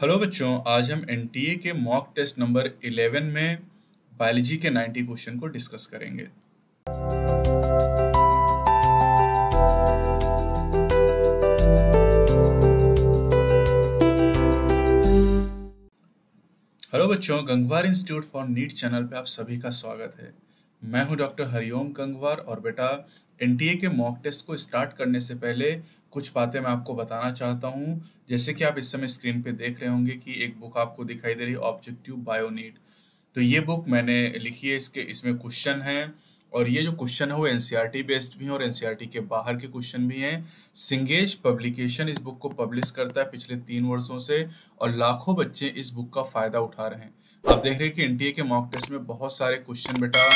Hello बच्चों आज हम एन के मॉक टेस्ट नंबर 11 में बायोलॉजी के 90 क्वेश्चन को डिस्कस करेंगे हेलो बच्चों Gangwar institute for NEET channel पे आप सभी का स्वागत है मैं हूं डॉक्टर हरिओम गंगवार और बेटा एन के मॉक टेस्ट को स्टार्ट करने से पहले कुछ बातें मैं आपको बताना चाहता हूँ जैसे कि आप इस समय स्क्रीन पे देख रहे होंगे कि एक बुक आपको दिखाई दे रही है ऑब्जेक्टिव बायोनीट तो ये बुक मैंने लिखी है इसके इसमें क्वेश्चन है और ये जो क्वेश्चन है वो एन बेस्ड e भी हैं और एन e के बाहर के क्वेश्चन भी हैं सिंगेज पब्लिकेशन इस बुक को पब्लिश करता है पिछले तीन वर्षों से और लाखों बच्चे इस बुक का फायदा उठा रहे हैं आप देख रहे हैं कि एन के मॉक टेस्ट में बहुत सारे क्वेश्चन बेटा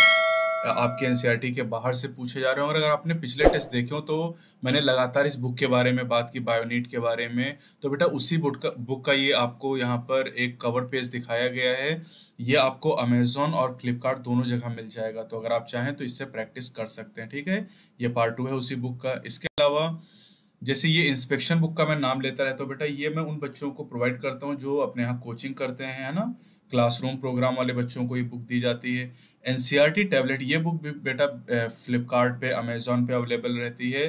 आपके एन e के बाहर से पूछे जा रहे हैं और अगर आपने पिछले टेस्ट देखे हो तो मैंने लगातार इस बुक के बारे में बात की बायोनीट के बारे में तो बेटा उसी बुक का बुक का ये आपको यहाँ पर एक कवर पेज दिखाया गया है ये आपको अमेजोन और फ्लिपकार्ट दोनों जगह मिल जाएगा तो अगर आप चाहें तो इससे प्रैक्टिस कर सकते हैं ठीक है ये पार्ट टू है उसी बुक का इसके अलावा जैसे ये इंस्पेक्शन बुक का मैं नाम लेता रहता हूँ बेटा ये मैं उन बच्चों को प्रोवाइड करता हूँ जो अपने यहाँ कोचिंग करते हैं है ना क्लासरूम प्रोग्राम वाले बच्चों को ये बुक दी जाती है टी टैबलेट e ये बुक भी बेटा फ्लिपकार्ट पे अमेजोन पे अवेलेबल रहती है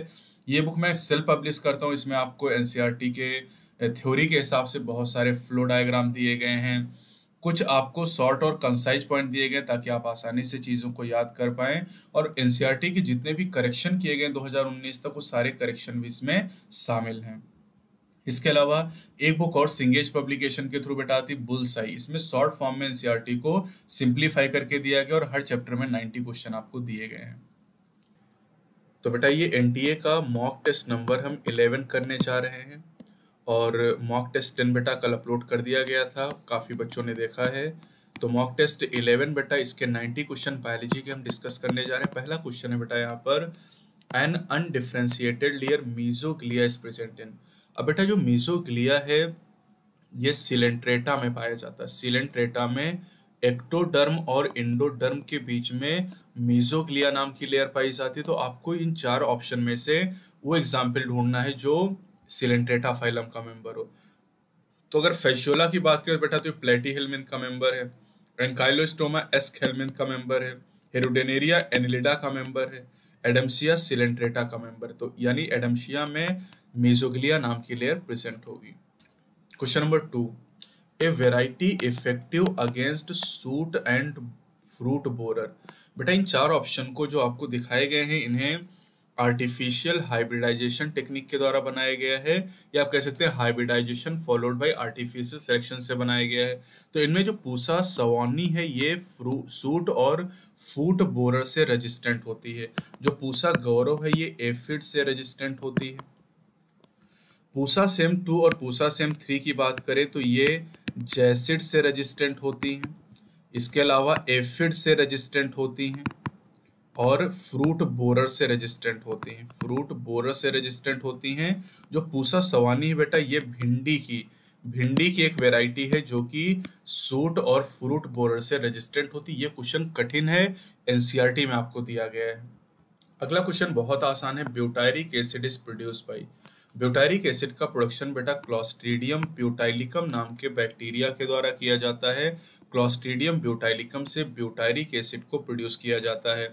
ये बुक मैं सेल्फ पब्लिश करता हूँ इसमें आपको टी e के थ्योरी के हिसाब से बहुत सारे फ्लो डायग्राम दिए गए हैं कुछ आपको शॉर्ट और कंसाइज पॉइंट दिए गए ताकि आप आसानी से चीज़ों को याद कर पाएँ और एन e के जितने भी करेक्शन किए गए 2019 तक वो सारे करेक्शन भी इसमें शामिल हैं इसके अलावा एक बुक और सिंगेज पब्लिकेशन के थ्रू बेटा आती बुलसाई इसमें शॉर्ट फॉर्म में एनसीईआरटी को सिंप्लीफाई करके दिया गया और हर चैप्टर में 90 क्वेश्चन आपको दिए गए हैं तो बेटा ये एनटीए का मॉक टेस्ट नंबर हम 11 करने जा रहे हैं और मॉक टेस्ट टेन बेटा कल अपलोड कर दिया गया था काफ़ी बच्चों ने देखा है तो मॉक टेस्ट इलेवन बेटा इसके 90 क्वेश्चन बायोलॉजी के हम डिस्कस करने जा रहे हैं पहला क्वेश्चन है बेटा यहाँ पर an undifferentiated layer mesoglea is present in अब बेटा जो मीजोग्लिया है ये सिलेंट्रेटा में पाया जाता है सिलेंट्रेटा में एक्टोडर्म और इंडोडर्म के बीच में मीजोग्लिया नाम की लेयर पाई जाती है तो आपको इन चार ऑप्शन में से वो एग्जाम्पल ढूंढना है जो सिलेंट्रेटा फाइलम का मेंबर हो तो अगर फेशोला की बात करें बेटा तो ये प्लेटी हेलमिन का मेंबर है एनकाइलोस्टोमा एस्क हेलमिन का मेंबर है हेरोडेनेरिया एनिलिडा का मेंबर है एडम्सिया सिलेंट्रेटा का मेंबर तो यानी एडम्सिया में मेजोग्लिया नाम की लेयर प्रेजेंट होगी question number two a variety effective against shoot and fruit borer बेटा इन चार ऑप्शन को जो आपको दिखाए गए हैं इन्हें आर्टिफिशियल हाइब्रिडाइजेशन टेक्निक के द्वारा बनाया गया है या आप कह सकते हैं hybridization followed by artificial selection से बनाया गया है तो इनमें जो पूसा सवानी है ये सूट और फूट बोरर से रेजिस्टेंट होती है जो पूसा गौरव है ये एफिड से रेजिस्टेंट होती है पूसा सेम टू और पूसा सेम थ्री की बात करें तो ये जैसिड से रजिस्टेंट होती हैं इसके अलावा एफिड से रजिस्टेंट होती हैं और फ्रूट बोरर से रजिस्टेंट होती हैं फ्रूट बोरर से रजिस्टेंट होती हैं जो पूसा सवानी है बेटा ये भिंडी की भिंडी की एक वैरायटी है जो कि सूट और फ्रूट बोरर से रजिस्टेंट होती है ये क्वेश्चन कठिन है एनसीईआरटी में आपको दिया गया है अगला क्वेश्चन बहुत आसान है butyric acid is produce by butyric acid का प्रोडक्शन बेटा क्लॉस्ट्रीडियम ब्यूटाइलिकम नाम के बैक्टीरिया के द्वारा किया जाता है क्लॉस्ट्रीडियम ब्यूटाइलिकम से ब्यूटायरिक एसिड को प्रोड्यूस किया जाता है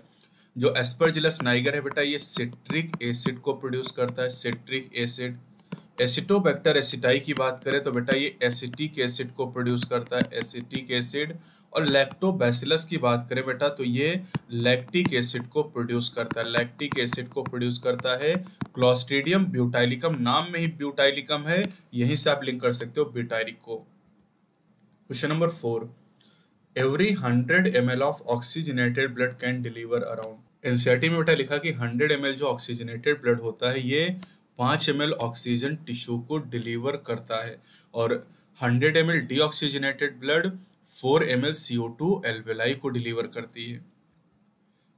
जो एस्परजिलस नाइगर है बेटा ये सिट्रिक एसिड को प्रोड्यूस करता है सिट्रिक एसिड एसिटोबैक्टर एसिटाई की बात करें तो बेटा ये एसिटिक एसिड को प्रोड्यूस करता है एसिटिक एसिड acid, और लैक्टोबैसिलस की बात करें बेटा तो ये लैक्टिक एसिड को प्रोड्यूस करता है लैक्टिक एसिड को प्रोड्यूस करता है क्लोस्ट्रीडियम ब्यूटाइलिकम नाम में ही ब्यूटाइलिकम है यहीं से आप लिंक कर सकते हो ब्यूटाइलिक को question number four every hundred M L of oxygenated blood can deliver around NCERT में बेटा लिखा कि हंड्रेड एम जो ऑक्सीजनेटेड ब्लड होता है ये पाँच एम ऑक्सीजन टिश्यू को डिलीवर करता है और hundred M L deoxygenated blood four M L C O two alveoli को डिलीवर करती है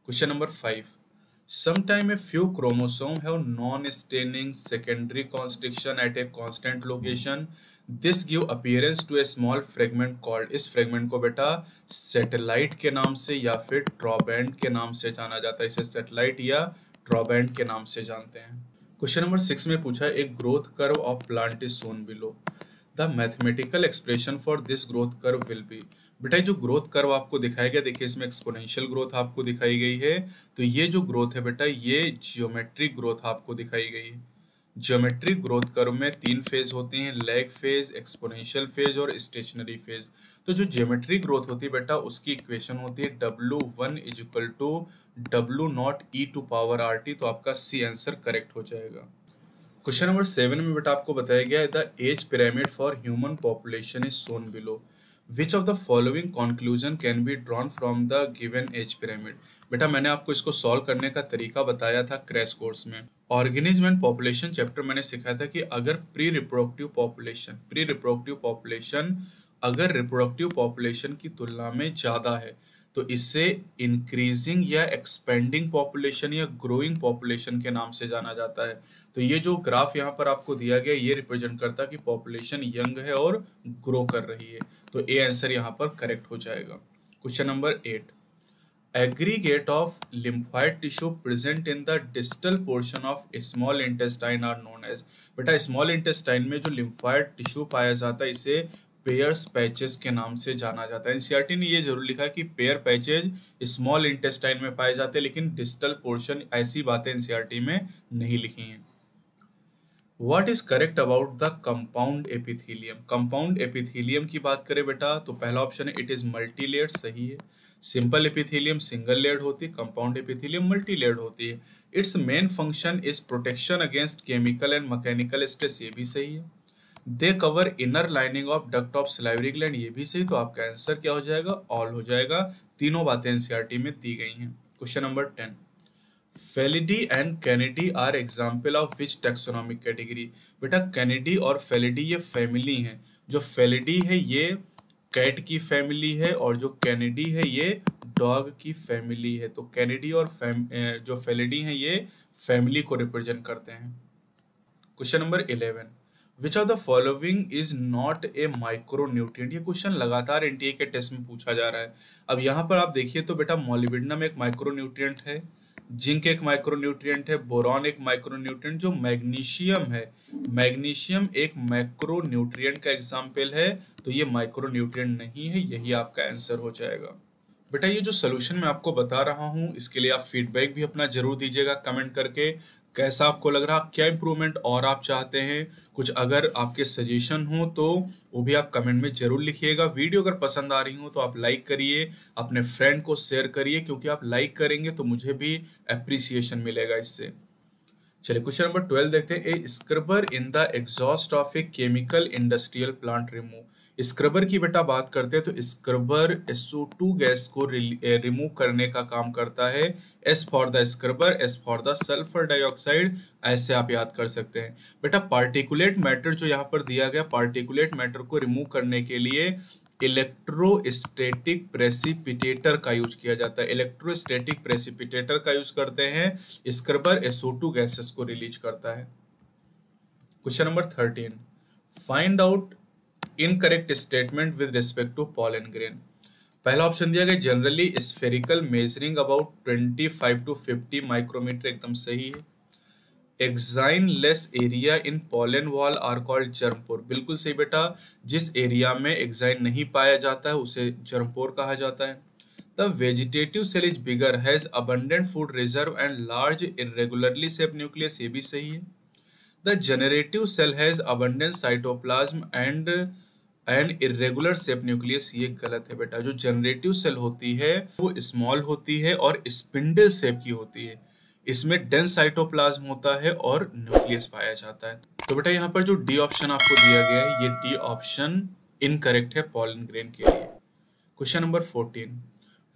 question number five sometime a few chromosome have non-staining secondary constriction at a constant location this give appearance to a small fragment called इस fragment को बेटा satellite के नाम से या फिर ट्रॉबैंड के नाम से जाना जाता है इसे satellite या ट्रॉबैंड के नाम से जानते हैं क्वेश्चन नंबर सिक्स में पूछा एक growth curve of plant is shown below the mathematical expression for this growth curve will be बेटा जो ग्रोथ कर्व आपको दिखाया गया देखिए इसमें एक्सपोनेंशियल ग्रोथ आपको दिखाई गई है तो ये जो ग्रोथ है बेटा ये जियोमेट्रिक ग्रोथ आपको दिखाई गई है जियोमेट्रिक ग्रोथ कर्व में तीन फेज होते हैं लेग फेज एक्सपोनेंशियल फेज और स्टेशनरी फेज तो जो जियोमेट्रिक ग्रोथ होती है बेटा उसकी इक्वेशन होती है W one is equal to W naught E to power R T तो आपका सी आंसर करेक्ट हो जाएगा क्वेश्चन नंबर सेवन में बेटा आपको बताया गया है the age pyramid for human population is shown below which of the following conclusion can be drawn from the given age pyramid बेटा मैंने आपको इसको सॉल्व करने का तरीका बताया था क्रैश कोर्स में ऑर्गेनिज्म एंड पॉपुलेशन चैप्टर मैंने सिखाया था कि अगर pre reproductive population pre reproductive population अगर रिप्रोडक्टिव पॉपुलेशन की तुलना में ज़्यादा है तो इससे इंक्रीजिंग या एक्सपेंडिंग पॉपुलेशन या ग्रोइंग पॉपुलेशन के नाम से जाना जाता है तो ये जो ग्राफ यहाँ पर आपको दिया गया ये रिप्रेजेंट करता है कि पॉपुलेशन यंग है और ग्रो कर रही है तो ए आंसर यहाँ पर करेक्ट हो जाएगा question number eight aggregate of lymphoid tissue present in the distal portion of small intestine are known as बेटा स्मॉल इंटेस्टाइन में जो lymphoid टिश्यू पाया जाता है इसे पेयर्स पैचेस के नाम से जाना जाता है एनसीआरटी ने ये जरूर लिखा कि पेयर पैचेज स्मॉल इंटेस्टाइन में पाए जाते हैं लेकिन डिस्टल पोर्शन ऐसी बातें एनसीआरटी में नहीं लिखी हैं what is correct about the compound epithelium compound epithelium की बात करें बेटा तो पहला ऑप्शन है इट इज मल्टी लेयर सही है सिंपल एपिथीलियम सिंगल लेयर होती है कंपाउंड एपिथीलियम मल्टी लेयर होती है its main function is protection against chemical and mechanical stress ये भी सही है they cover inner lining of duct of salivary gland ये भी सही तो आपका आंसर क्या हो जाएगा ऑल हो जाएगा तीनों बातें एनसीआरटी e में दी गई हैं question number ten Felidae and Canidae are example of which taxonomic category बेटा कैनेडी और फेलिडी ये फैमिली हैं जो फेलिडी है ये कैट की फैमिली है और जो कैनेडी है ये डॉग की फैमिली है तो कैनेडी और फैम, जो फेलिडी है ये फैमिली को रिप्रेजेंट करते हैं question number eleven which of the following is not a micro ये क्वेश्चन लगातार एनटीए के टेस्ट में पूछा जा रहा है अब यहाँ पर आप देखिए तो बेटा मोलिबिडनम एक माइक्रोन्यूट्रिएंट है जिंक एक माइक्रोन्यूट्रिएंट है बोरॉन एक माइक्रोन्यूट्रिएंट जो मैग्नीशियम है मैग्नीशियम एक माइक्रोन्यूट्रिएंट का एग्जाम्पल है तो ये माइक्रोन्यूट्रिएंट नहीं है यही आपका आंसर हो जाएगा बेटा ये जो सोल्यूशन मैं आपको बता रहा हूँ इसके लिए आप फीडबैक भी अपना जरूर दीजिएगा कमेंट करके कैसा आपको लग रहा क्या इम्प्रूवमेंट और आप चाहते हैं कुछ अगर आपके सजेशन हो तो वो भी आप कमेंट में जरूर लिखिएगा वीडियो अगर पसंद आ रही हो तो आप लाइक करिए अपने फ्रेंड को शेयर करिए क्योंकि आप लाइक करेंगे तो मुझे भी अप्रिसिएशन मिलेगा इससे चलिए क्वेश्चन नंबर ट्वेल्व देखते हैं a scrubber in the exhaust of a chemical industrial plant remove scrubber की बेटा बात करते हैं तो स्क्रबर SO2 गैस को रिमूव eh, करने का काम करता है S for the scrubber S for the sulphur dioxide ऐसे आप याद कर सकते हैं बेटा पार्टिकुलेट मैटर जो यहाँ पर दिया गया पार्टिकुलेट मैटर को रिमूव करने के लिए इलेक्ट्रोस्टैटिक प्रेसिपिटेटर का यूज किया जाता है इलेक्ट्रोस्टैटिक प्रेसिपिटेटर का यूज करते हैं स्क्रबर SO2 गैसेस को रिलीज करता है question number thirteen find out incorrect statement with respect to pollen grain पहला ऑप्शन दिया गया generally spherical measuring about 25 to 50 micrometer एकदम सही है exine less area in pollen wall are called germ pore बिल्कुल सही बेटा जिस एरिया में एक्साइन नहीं पाया जाता है उसे जर्मपोर कहा जाता है the vegetative cell is bigger has abundant food reserve and large irregularly shape nucleus ये भी सही है The generative cell has abundant cytoplasm and an irregular shape nucleus ये गलत है बेटा जो जनरेटिव सेल होती है वो स्मॉल होती है और स्पिंडल सेप की होती है इसमें डेंस साइटोप्लाज्म होता है और न्यूक्लियस पाया जाता है तो बेटा यहाँ पर जो डी ऑप्शन आपको दिया गया है ये डी ऑप्शन इनकरेक्ट है पॉलन ग्रेन के लिए question number fourteen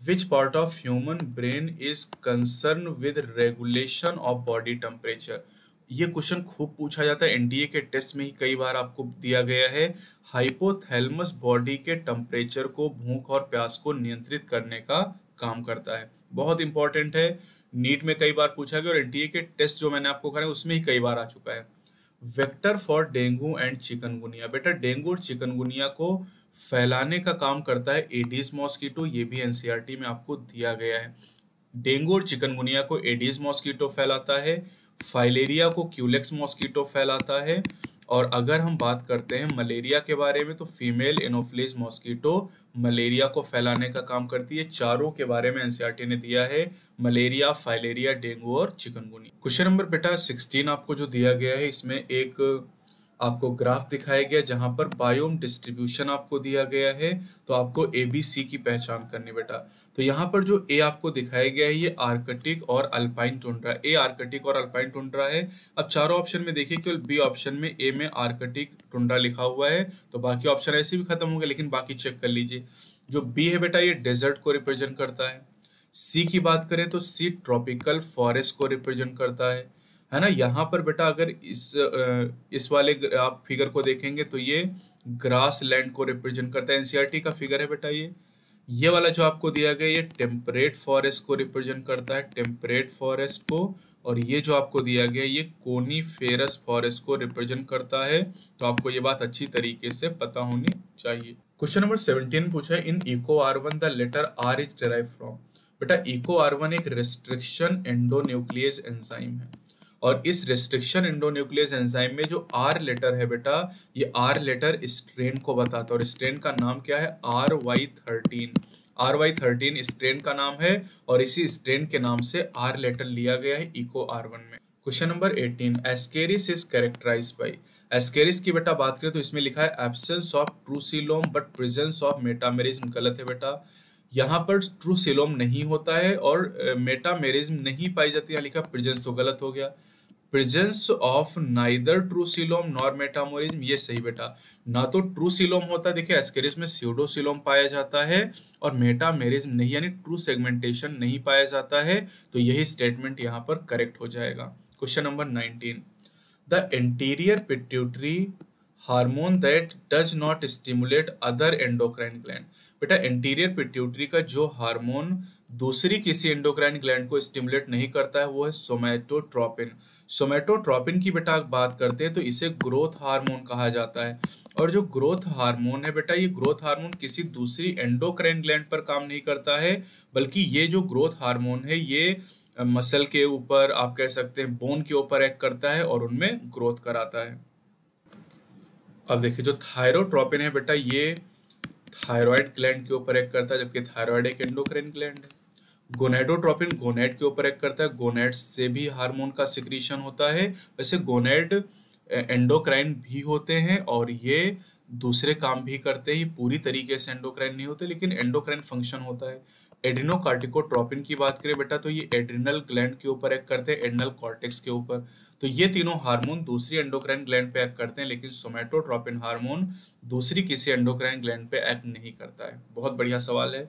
which part of human brain is concern with regulation of body temperature ये क्वेश्चन खूब पूछा जाता है एनडीए के टेस्ट में ही कई बार आपको दिया गया है हाइपोथैलमस बॉडी के टेम्परेचर को भूख और प्यास को नियंत्रित करने का काम करता है बहुत इंपॉर्टेंट है नीट में कई बार पूछा गया और एनडीए के टेस्ट जो मैंने आपको कराया उसमें ही कई बार आ चुका है vector for dengue and chikungunya बेटा डेंगू और चिकनगुनिया को फैलाने का काम करता है एडीज मॉस्किटो ये भी एनसीआरटी e में आपको दिया गया है डेंगू और चिकनगुनिया को एडीज मॉस्किटो फैलाता है फाइलेरिया को क्यूलेक्स मॉस्किटो फैलाता है और अगर हम बात करते हैं मलेरिया के बारे में तो फीमेल एनोफ्लिज मॉस्किटो मलेरिया को फैलाने का काम करती है चारों के बारे में एनसीआरटी e ने दिया है मलेरिया फाइलेरिया डेंगू और चिकनगुनी क्वेश्चन नंबर बेटा सिक्सटीन आपको जो दिया गया है इसमें एक आपको ग्राफ दिखाया गया जहां पर बायोम डिस्ट्रीब्यूशन आपको दिया गया है तो आपको एबीसी की पहचान करनी बेटा तो यहाँ पर जो ए आपको दिखाया गया है ये आर्कटिक और अल्पाइन टोंड्रा ए आर्कटिक और अल्पाइन टोंड्रा है अब चारों ऑप्शन में देखिए केवल बी ऑप्शन में ए में आर्कटिक टोंड्रा लिखा हुआ है तो बाकी ऑप्शन ऐसे भी खत्म हो गए लेकिन बाकी चेक कर लीजिए जो बी है बेटा ये डेजर्ट को रिप्रेजेंट करता है सी की बात करें तो सी ट्रॉपिकल फॉरेस्ट को रिप्रेजेंट करता है है ना यहाँ पर बेटा अगर इस इस वाले आप फिगर को देखेंगे तो ये ग्रास लैंड को रिप्रेजेंट करता है एनसीआरटी e का फिगर है बेटा ये ये वाला जो आपको दिया गया ये टेम्परेट फॉरेस्ट को रिप्रेजेंट करता है टेम्परेट फॉरेस्ट को और ये जो आपको दिया गया ये कोनी फेरस फॉरेस्ट को रिप्रेजेंट करता है तो आपको ये बात अच्छी तरीके से पता होनी चाहिए क्वेश्चन नंबर सेवनटीन पूछा है in Eco R one the letter R is derive from बेटा इको आर वन एक रेस्ट्रिक्शन एंडोन्यूक्लियस एंजाइम है और इस रेस्ट्रिक्शन इंडोन्यूक्लियस एंजाइम में जो आर लेटर है बेटा ये आर लेटर स्ट्रेन को बताता है और स्ट्रेन का नाम क्या है R Y thirteen R Y thirteen strain का नाम है और इसी स्ट्रेन के नाम से आर लेटर लिया गया है इको आर वन में question number eighteen Ascaris is characterize by Ascaris की बेटा बात करें तो इसमें लिखा है absence of true coelom but presence of metamerism गलत है बेटा यहाँ पर ट्रूसिलोम नहीं होता है और मेटामेरिज्म नहीं पाई जाती यहाँ लिखा प्रेजेंस तो गलत हो गया presence of neither true coelom nor metamerism ये सही बेटा ना तो ट्रूसिलोम होता देखिए एस्केरिस में सीडोसिलोम पाया जाता है और मेटामेरिज्म नहीं यानी ट्रू सेगमेंटेशन नहीं पाया जाता है तो यही स्टेटमेंट यहाँ पर करेक्ट हो जाएगा question number nineteen the anterior pituitary hormone that does not stimulate other endocrine gland बेटा एंटीरियर पिट्यूटरी का जो हार्मोन दूसरी किसी एंडोक्राइन ग्लैंड को स्टिमुलेट नहीं करता है वो है सोमैटोट्रोपिन सोमेटोट्रॉपिन की बेटा बात करते हैं तो इसे ग्रोथ हार्मोन कहा जाता है और जो ग्रोथ हार्मोन है बेटा ये ग्रोथ हार्मोन किसी दूसरी एंडोक्राइन ग्लैंड पर काम नहीं करता है बल्कि ये जो ग्रोथ हार्मोन है ये मसल के ऊपर आप कह सकते हैं बोन के ऊपर एक्ट करता है और उनमें ग्रोथ कराता है अब देखिए जो थायरोट्रॉपिन है बेटा ये थायराइड ग्लैंड के ऊपर एक्ट करता है जबकि थायराइड एक एंडोक्राइन ग्लैंड है गोनेडोट्रोपिन गोनेड के ऊपर एक्ट करता है गोनेड से भी हार्मोन का सिक्रीशन होता है वैसे गोनेड एंडोक्राइन भी होते हैं और ये दूसरे काम भी करते हैं पूरी तरीके से एंडोक्राइन नहीं होते लेकिन एंडोक्राइन फंक्शन होता है एड्रिनोकार्टिकोट्रोपिन की बात करें बेटा तो ये एड्रिनल ग्लैंड के ऊपर एक्ट करते हैं एड्रिनल कॉर्टेक्स के ऊपर तो ये तीनों हार्मोन दूसरी एंडोक्राइन ग्लैंड पे एक्ट करते हैं लेकिन सोमेटोट्रोपिन हार्मोन दूसरी किसी एंडोक्राइन ग्लैंड पे एक्ट नहीं करता है बहुत बढ़िया सवाल है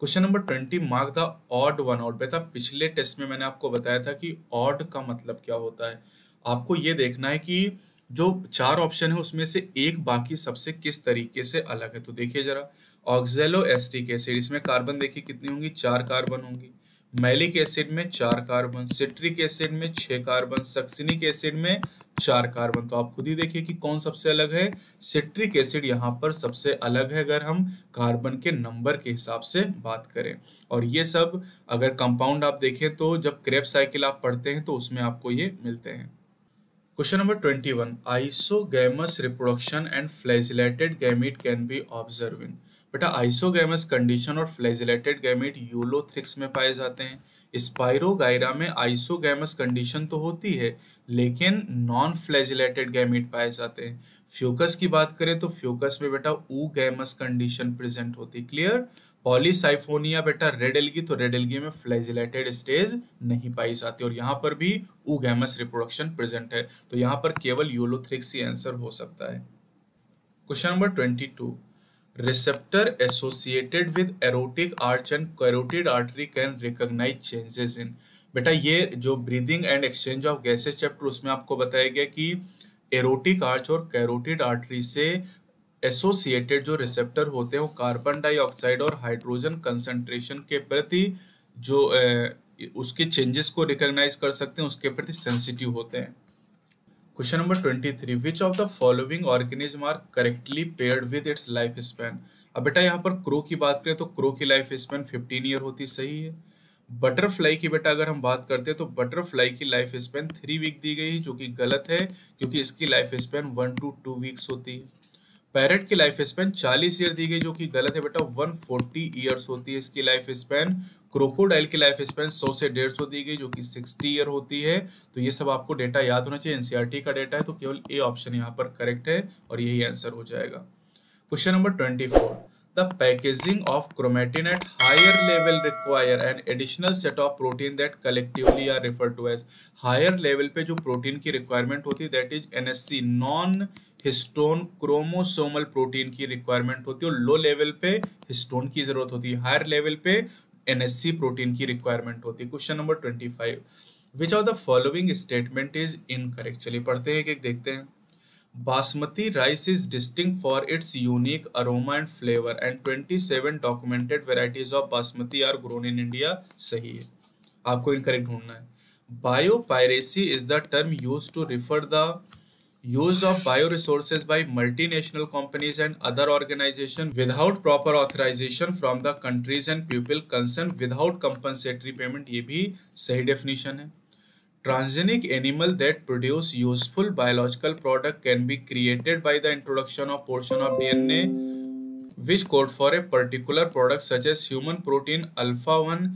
question number twenty mark the odd one out बेटा पिछले टेस्ट में मैंने आपको बताया था कि ऑड का मतलब क्या होता है आपको ये देखना है कि जो चार ऑप्शन है उसमें से एक बाकी सबसे किस तरीके से अलग है तो देखिए जरा ऑक्जेलो एस्टिक एसिड इसमें कार्बन देखिए कितनी होंगी चार कार्बन होंगी मैलिक एसिड में चार कार्बन सिट्रिक एसिड में छह कार्बन सक्सिनिक एसिड में चार कार्बन तो आप खुद ही देखिए कि कौन सबसे अलग है सिट्रिक एसिड यहाँ पर सबसे अलग है अगर हम कार्बन के नंबर के हिसाब से बात करें और ये सब अगर कंपाउंड आप देखें तो जब क्रेप साइकिल आप पढ़ते हैं तो उसमें आपको ये मिलते हैं question number twenty one isogamous reproduction and flagellated gamete can be observe in बेटा आइसोगैमस कंडीशन और फ्लेजिलेटेड गैमेट यूलोथ्रिक्स में पाए जाते हैं स्पायरोगायरा में आइसोगैमस कंडीशन तो होती है लेकिन नॉन फ्लेजिलेटेड गैमेट पाए जाते हैं फ्यूकस की बात करें तो फ्यूकस में बेटा ऊ गैमस कंडीशन प्रेजेंट होती है क्लियर पॉलीसाइफोनिया बेटा रेड तो रेड में फ्लेजिलेटेड स्टेज नहीं पाई जाती और यहाँ पर भी ऊ गैमस रिप्रोडक्शन प्रेजेंट है तो यहाँ पर केवल यूलोथ्रिक्स ही आंसर हो सकता है question number twenty two receptor associated with aortic arch and carotid artery can recognize changes in बेटा ये जो breathing and exchange of gases chapter उसमें आपको बताया गया कि एरोटिक आर्च और कैरोटिड आर्टरी से एसोसिएटेड जो रिसेप्टर होते हैं वो कार्बन डाइऑक्साइड और हाइड्रोजन कंसंट्रेशन के प्रति जो ए, उसके चेंजेस को रिकॉग्नाइज कर सकते हैं उसके प्रति सेंसिटिव होते हैं Question number 23. Which of the following organism are correctly paired with its life span? अब बेटा यहाँ पर क्रो की बात करें तो क्रो की लाइफ स्पेन 15 ईयर होती सही है बटरफ्लाई की बेटा अगर हम बात करते हैं तो बटरफ्लाई की लाइफ स्पेन थ्री वीक दी गई जो कि गलत है क्योंकि इसकी life span one to two weeks होती है पैरेट की लाइफ स्पेन 40 ईयर दी गई जो कि गलत है बेटा 140 ईयर्स होती है इसकी लाइफ स्पेन क्रोकोडाइल की लाइफ स्पेन 100 से 150 दी गई जो कि 60 ईयर होती है तो ये सब आपको डेटा याद होना चाहिए एनसीईआरटी e का डेटा है तो केवल ए ऑप्शन यहाँ पर करेक्ट है और यही आंसर हो जाएगा question number 24 the packaging of chromatin at higher level require an additional set of protein that collectively are refer to as higher level पे जो प्रोटीन की रिक्वायरमेंट होती है that is NSC non histone chromosomal protein की requirement होती है और low level पे हिस्टोन की जरूरत होती है हायर लेवल पे एनएससी प्रोटीन की रिक्वायरमेंट होती है question number twenty five which are the following statement is incorrect चलिए पढ़ते हैं एक देखते हैं basmati rice is distinct for its unique aroma and flavour and twenty seven documented varieties of basmati are grown in India सही है आपको इनकरेक्ट ढूंढना है biopiracy is the term use to refer the use of bioresources by multinational companies and other organizations without proper authorization from the countries and people concerned without compensatory payment ये भी सही definition है transgenic animal that produce useful biological product can be created by the introduction of portion of DNA which code for a particular product such as human protein alpha 1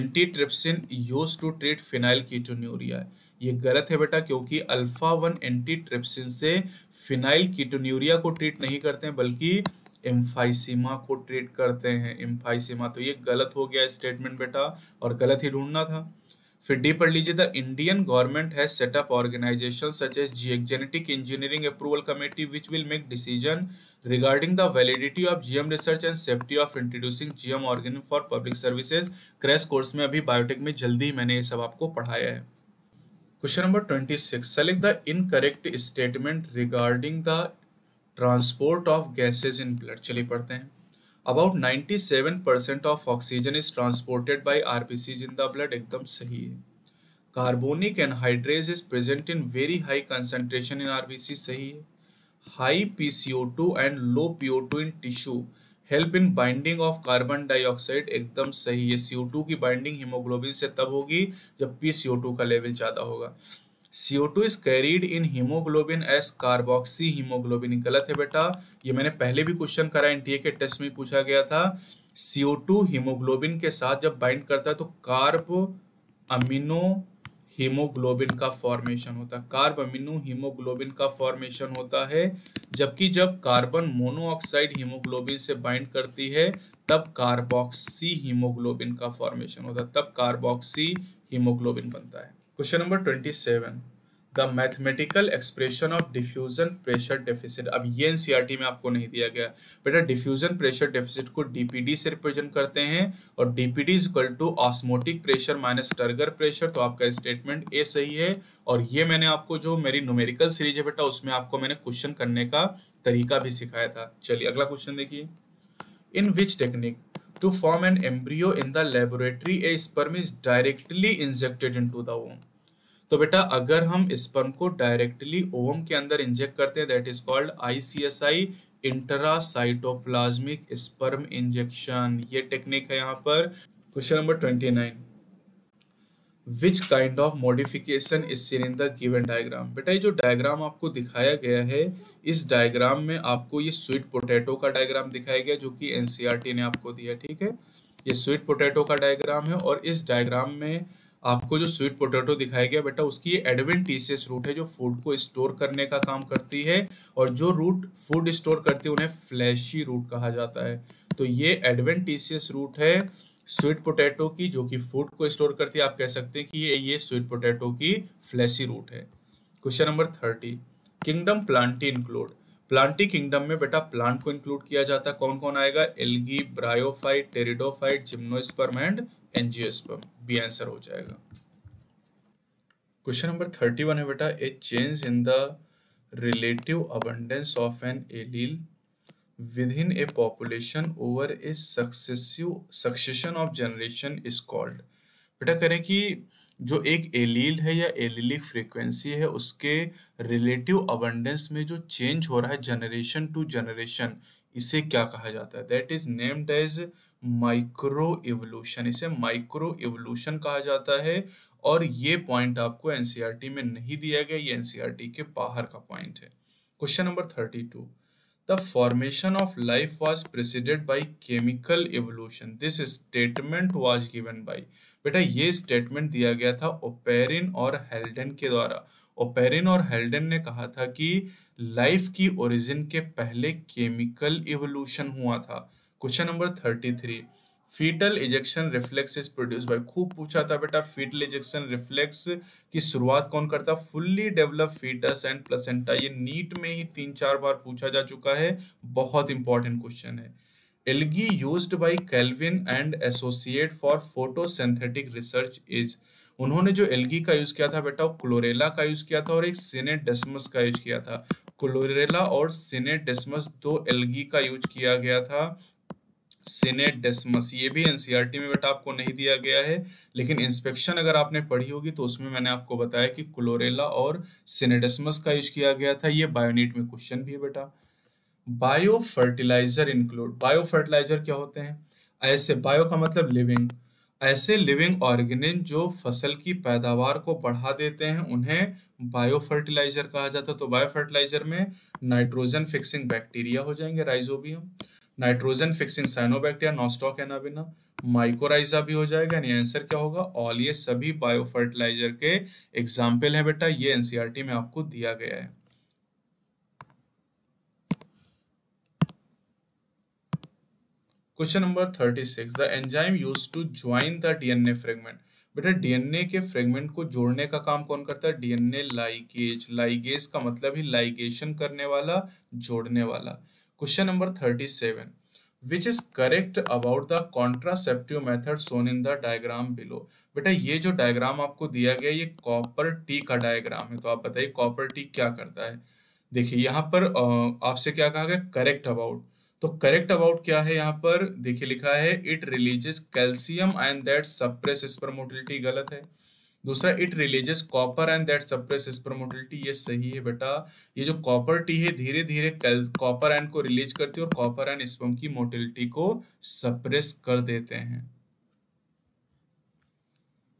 anti-trypsin used to treat phenyl ketonuria. ये गलत है बेटा क्योंकि alpha one antitrypsin से phenylketonuria को treat नहीं करते हैं बल्कि एम्फाइसीमा को ट्रीट करते हैं एम्फाइसीमा तो ये गलत हो गया स्टेटमेंट बेटा और गलत ही ढूंढना था फिर डी पढ़ लीजिए the Indian government has set up organisation such as G genetic engineering approval committee which will make decision regarding the validity of GM research and safety of introducing GM organic for public services crash course में अभी biotech में जल्दी मैंने ये सब आपको पढ़ाया है question Question number 26. Select the incorrect statement regarding the transport of gases in blood चलिए पढ़ते हैं about 97% of oxygen is transported by R B C in the blood एकदम सही है carbonic anhydrase is present in very high concentration in R C सही है high P C O two and low P O two in tissue help in binding of carbon dioxide एकदम सही है CO two की binding haemoglobin से तब होगी जब पी सीओ टू का लेवल ज़्यादा होगा CO two is carried in haemoglobin as carboxy haemoglobin गलत है बेटा ये मैंने पहले भी क्वेश्चन करा एनटीए के टेस्ट में पूछा गया था सीओ टू हीमोग्लोबिन के साथ जब बाइंड करता है तो कार्बो अमीनो हीमोग्लोबिन का फॉर्मेशन होता है कार्बमिनू हीमोग्लोबिन का फॉर्मेशन होता है जबकि जब कार्बन मोनोऑक्साइड हीमोग्लोबिन से बाइंड करती है तब कार्बोक्सी हीमोग्लोबिन का फॉर्मेशन होता है तब कार्बोक्सी हीमोग्लोबिन बनता है question number twenty seven the mathematical expression of diffusion pressure deficit अब ये एनसीईआरटी e में आपको नहीं दिया गया बेटा डिफ्यूजन प्रेशर डेफिसिट को डीपीडी से रिप्रेजेंट करते हैं और DPD is equal to osmotic pressure minus turgor pressure तो आपका स्टेटमेंट ए सही है और ये मैंने आपको जो मेरी न्यूमेरिकल सीरीज है बेटा उसमें आपको मैंने क्वेश्चन करने का तरीका भी सिखाया था चलिए अगला क्वेश्चन देखिए in which technique to form an embryo in the laboratory a sperm is directly injected into the तो बेटा अगर हम स्पर्म को डायरेक्टली ओवम के अंदर इंजेक्ट करते हैं that is called ICSI intracytoplasmic sperm injection ये टेक्निक है यहाँ पर question number twenty nine which kind of modification is seen in the given diagram बेटा ये जो डायग्राम आपको दिखाया गया है इस डायग्राम में आपको ये स्वीट पोटैटो का डायग्राम दिखाया गया जो कि एनसीआरटी e ने आपको दिया ठीक है ये स्वीट पोटैटो का डायग्राम है और इस डायग्राम में आपको जो स्वीट पोटैटो दिखाया गया बेटा उसकी एडवेंटीसियस रूट है जो फूड को स्टोर करने का काम करती है और जो रूट फूड स्टोर करती है उन्हें फ्लैशी रूट कहा जाता है तो ये एडवेंटीसियस रूट है स्वीट पोटैटो की जो कि फूड को स्टोर करती है आप कह सकते हैं कि ये ये स्वीट पोटैटो की फ्लैशी रूट है question number thirty kingdom Plantae include Plantae kingdom में बेटा प्लांट को इंक्लूड किया जाता है कौन कौन आएगा algae bryophyte pteridophyte gymnosperm and angiosperm B answer हो जाएगा क्वेश्चन नंबर थर्टी वन है बेटा a change in the relative abundance of an allele within a population over a successive succession of generation is called बेटा करें कि जो एक allele है या एलीलिक फ्रीक्वेंसी है उसके रिलेटिव अबंडेंस में जो चेंज हो रहा है जनरेशन टू जनरेशन इसे क्या कहा जाता है that is named as micro evolution इसे माइक्रो इवोल्यूशन कहा जाता है और ये पॉइंट आपको एनसीईआरटी e में नहीं दिया गया ये एनसीईआरटी e के बाहर का पॉइंट है question number thirty two the formation of life was preceded by chemical evolution this statement was given by बेटा ये स्टेटमेंट दिया गया था ओपेरिन और हेल्डन के द्वारा ओपेरिन और हेल्डन ने कहा था कि लाइफ की ओरिजिन के पहले केमिकल इवोल्यूशन हुआ था question number thirty three foetal ejection reflex is produce by खूब पूछा था बेटा फीटल इजेक्शन रिफ्लेक्स की शुरुआत कौन करता fully develop foetus and placenta ये नीट में ही तीन चार बार पूछा जा चुका है बहुत इंपॉर्टेंट क्वेश्चन है algae used by Calvin and associate for photosynthetic research is उन्होंने जो एल्गी का यूज किया था बेटा वो क्लोरेला का यूज किया था और एक सिनेडेस्मस का यूज किया था क्लोरेला और सिनेडेस्मस दो एल्गी का यूज किया गया था सेनेट डेसमस ये भी एनसीईआरटी e में बेटा आपको नहीं दिया गया है लेकिन इंस्पेक्शन अगर आपने पढ़ी होगी तो उसमें मैंने आपको बताया कि क्लोरेला और सेनेडेसमस का यूज किया गया था ये बायोनीट में क्वेश्चन भी है बेटा bio fertiliser include bio fertiliser क्या होते हैं ऐसे बायो का मतलब लिविंग ऐसे लिविंग ऑर्गेनिज्म जो फसल की पैदावार को बढ़ा देते हैं उन्हें बायो फर्टिलाइजर कहा जाता है तो बायो फर्टिलाइजर में नाइट्रोजन फिक्सिंग बैक्टीरिया हो जाएंगे Rhizobium nitrogen fixing cyanobacteria Nostoc Anabaena mycorrhiza भी हो जाएगा यानी आंसर क्या होगा ऑल ये सभी बायोफर्टिलाइजर के एग्जाम्पल है बेटा ये एनसीआरटी e में आपको दिया गया है question number thirty six the enzyme use to join the DNA fragment बेटा डीएनए के फ्रेगमेंट को जोड़ने का काम कौन करता है डीएनए लाइगेज लाइगेज का मतलब ही लाइगेशन करने वाला जोड़ने वाला number thirty seven which is correct about the contraceptive method shown in the diagram below बेटा ये जो डायग्राम आपको दिया गया ये कॉपर टी का डायग्राम है तो आप बताइए कॉपर टी क्या करता है देखिए यहाँ पर आपसे क्या कहा गया करेक्ट अबाउट तो करेक्ट अबाउट क्या है यहाँ पर देखिए लिखा है it releases calcium and that suppresses motility गलत है दूसरा it releases copper and that suppress sperm motility ये सही है बेटा ये जो कॉपर टी है धीरे धीरे कॉपर एंड को रिलीज करती है और कॉपर एंड स्पम की मोटिलिटी को सप्रेस कर देते हैं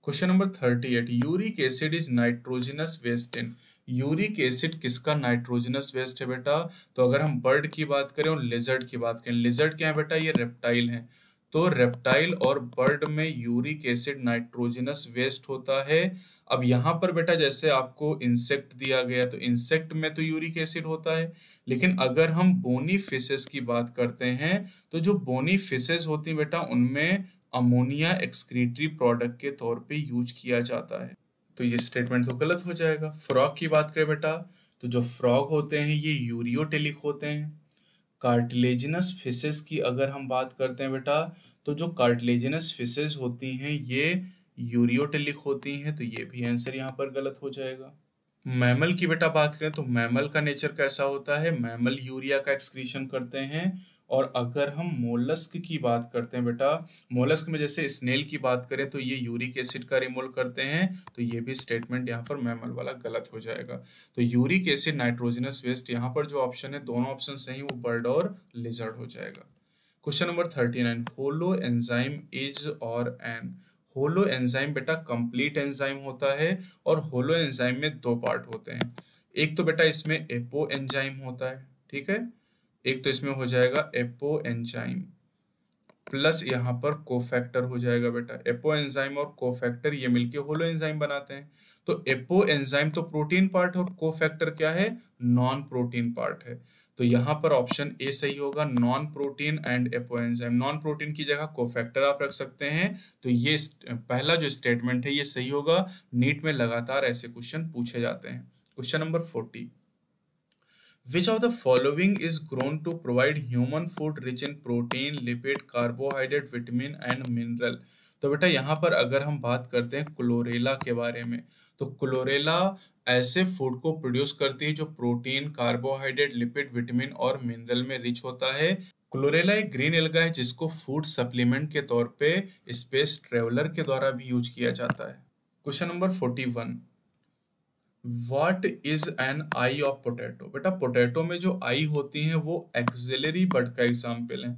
question number thirty eight uric acid is nitrogenous waste in uric acid किसका नाइट्रोजनस वेस्ट है बेटा तो अगर हम बर्ड की बात करें और लिजर्ड की बात करें लिजर्ड क्या है बेटा ये रेप्टाइल है तो रेप्टाइल और बर्ड में यूरिक एसिड नाइट्रोजनस वेस्ट होता है अब यहां पर बेटा जैसे आपको इंसेक्ट दिया गया तो इंसेक्ट में तो यूरिक एसिड होता है लेकिन अगर हम बोनी फिशेस की बात करते हैं तो जो बोनी फिशेस होती है बेटा उनमें अमोनिया एक्सक्रीटरी प्रोडक्ट के तौर पे यूज किया जाता है तो ये स्टेटमेंट तो गलत हो जाएगा फ्रॉग की बात करें बेटा तो जो फ्रॉग होते हैं ये यूरियोटेलिक होते हैं कार्टिलेजिनस फिशेस की अगर हम बात करते हैं बेटा तो जो कार्टिलेजिनस फिशेस होती हैं ये यूरियोटेलिक होती हैं तो ये भी आंसर यहाँ पर गलत हो जाएगा मैमल की बेटा बात करें तो मैमल का नेचर कैसा होता है मैमल यूरिया का एक्सक्रीशन करते हैं और अगर हम मोलस्क की बात करते हैं बेटा मोलस्क में जैसे स्नेल की बात करें तो ये यूरिक एसिड का रिमोल करते हैं तो ये भी स्टेटमेंट यहाँ पर मैमल वाला गलत हो जाएगा तो यूरिक एसिड नाइट्रोजनस वेस्ट यहाँ पर जो ऑप्शन है दोनों ऑप्शन सही वो बर्ड और लिजर्ड हो जाएगा question number thirty nine holo enzyme is और एन होलो एंजाइम बेटा कंप्लीट एंजाइम होता है और होलो एंजाइम में दो पार्ट होते हैं एक तो बेटा इसमें एपो एंजाइम होता है ठीक है एक तो इसमें हो जाएगा एपो एंजाइम प्लस यहाँ पर कोफैक्टर हो जाएगा बेटा एपो एंजाइम और कोफैक्टर ये मिलके होलो एंजाइम बनाते हैं तो एपो एंजाइम तो प्रोटीन पार्ट और कोफैक्टर क्या है नॉन प्रोटीन पार्ट है तो यहाँ पर ऑप्शन ए सही होगा non protein and apo enzyme non protein की जगह कोफैक्टर आप रख सकते हैं तो ये पहला जो स्टेटमेंट है ये सही होगा नीट में लगातार ऐसे क्वेश्चन पूछे जाते हैं question number forty Which of the following is grown to provide human food rich in protein, lipid, carbohydrate, vitamin and mineral? तो बेटा यहाँ पर अगर हम बात करते हैं क्लोरेला के बारे में तो क्लोरेला ऐसे फूड को प्रोड्यूस करती है जो प्रोटीन कार्बोहाइड्रेट लिपिड विटामिन और मिनरल में रिच होता है क्लोरेला एक ग्रीन एल्गा है जिसको फूड सप्लीमेंट के तौर पे स्पेस ट्रेवलर के द्वारा भी यूज किया जाता है question number forty one what is an eye of potato बेटा पोटैटो में जो आई होती है वो एक्सिलरी बट का एग्जाम्पल है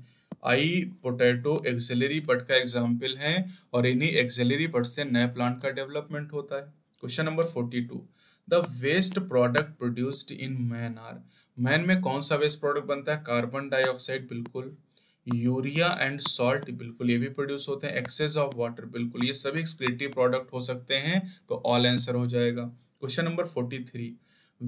आई पोटैटो एक्सिलरी बट का एग्जाम्पल है और इन्हीं एक्सिलरी बट से नए प्लांट का डेवलपमेंट होता है question number forty two the waste product produced in man are man में कौन सा वेस्ट प्रोडक्ट बनता है कार्बन डाइऑक्साइड बिल्कुल यूरिया एंड सॉल्ट बिल्कुल ये भी प्रोड्यूस होते हैं एक्सेस ऑफ वाटर बिल्कुल ये सभी एक्सक्रेटिव प्रोडक्ट हो सकते हैं तो ऑल आंसर हो जाएगा question number forty three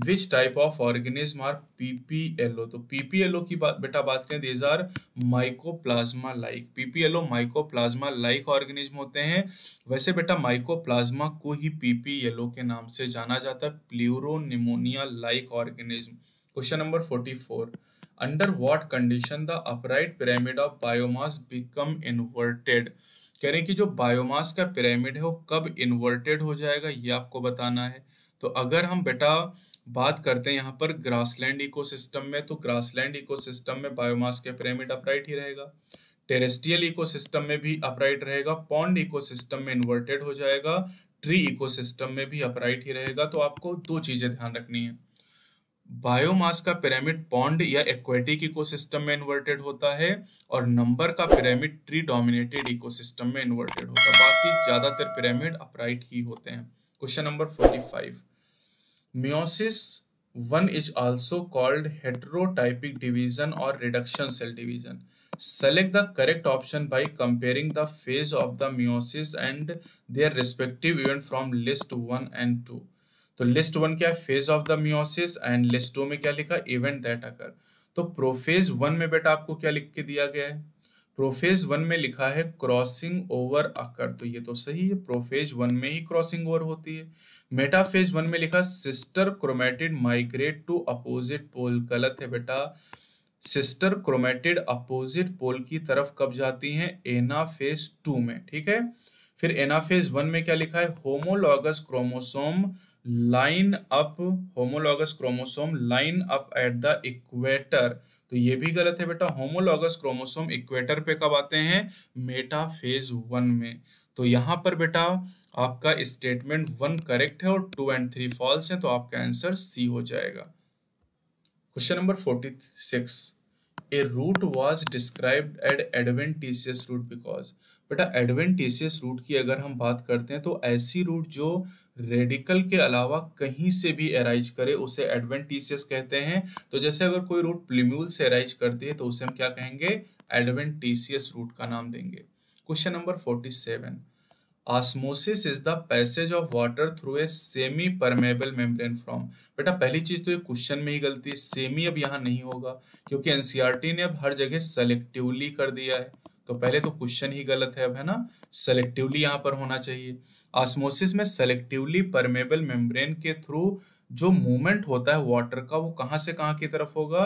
which type of organism are PPLO तो पीपीएलओ की बात बेटा बात करें these are mycoplasma like PPLO mycoplasma like organism होते हैं वैसे बेटा माइकोप्लाज्मा को ही पीपीएलओ के नाम से जाना जाता है pleuropneumonia like organism question number forty four under what condition the upright pyramid of biomass become inverted कह रहे हैं कि जो बायोमास का पिरामिड है वो कब इन्वर्टेड हो जाएगा ये आपको बताना है तो अगर हम बेटा बात करते हैं यहाँ पर ग्रासलैंड इकोसिस्टम में तो ग्रासलैंड इकोसिस्टम में बायोमास के पिरामिड अपराइट ही रहेगा टेरेस्ट्रियल इकोसिस्टम में भी अपराइट रहेगा पॉन्ड इकोसिस्टम में इन्वर्टेड हो जाएगा ट्री इकोसिस्टम में भी अपराइट ही रहेगा तो आपको दो चीजें ध्यान रखनी है बायोमास का पिरामिड पॉन्ड या एक्वेटिक इकोसिस्टम में इन्वर्टेड होता है और नंबर का पिरामिड ट्री डोमिनेटेड इकोसिस्टम में इन्वर्टेड होता है बाकी ज्यादातर पिरामिड अपराइट ही होते हैं question number 45 meiosis one is also called heterotypic division और reduction cell division select the correct option by comparing the phase of the meiosis and their respective event from list one and two तो list one क्या है phase of the meiosis and list two में क्या लिखा event that occur तो prophase one में बेटा आपको क्या लिख के दिया गया है प्रोफेज वन में लिखा है क्रॉसिंग ओवर अकर तो ये तो सही है प्रोफेज वन में ही क्रॉसिंग ओवर होती है मेटाफेज वन में लिखा sister chromatid migrate to opposite pole गलत है बेटा सिस्टर क्रोमेटिड अपोजिट पोल की तरफ कब जाती हैं एना फेज टू में ठीक है फिर एनाफेज वन में क्या लिखा है homologous chromosome line up homologous chromosome line up at the equator तो ये भी गलत है बेटा होमोलॉगस क्रोमोसोम इक्वेटर पे कब आते हैं मेटा फेज वन में तो यहां पर बेटा आपका स्टेटमेंट वन करेक्ट है और टू एंड थ्री फॉल्स है तो आपका आंसर सी हो जाएगा question number forty six a root was described ad adventitious root because बेटा एडवेंटिशियस रूट की अगर हम बात करते हैं तो ऐसी रूट जो रेडिकल के अलावा कहीं से भी अराइज करे उसे एडवेंटिशियस कहते हैं तो जैसे अगर कोई रूट प्लिम्यूल से अराइज करती है तो उसे हम क्या कहेंगे एडवेंटिशियस रूट का नाम देंगे question number forty seven osmosis is the passage of water through a semi permeable membrane from बेटा पहली चीज तो ये क्वेश्चन में ही गलती है सेमी अब यहाँ नहीं होगा क्योंकि एनसीईआरटी e ने अब हर जगह सेलेक्टिवली कर दिया है तो पहले तो क्वेश्चन ही गलत है अब है ना सेलेक्टिवली यहाँ पर होना चाहिए ऑस्मोसिस में सेलेक्टिवली परमेबल मेम्ब्रेन के थ्रू जो मूवमेंट होता है वाटर का वो कहां से कहां की तरफ होगा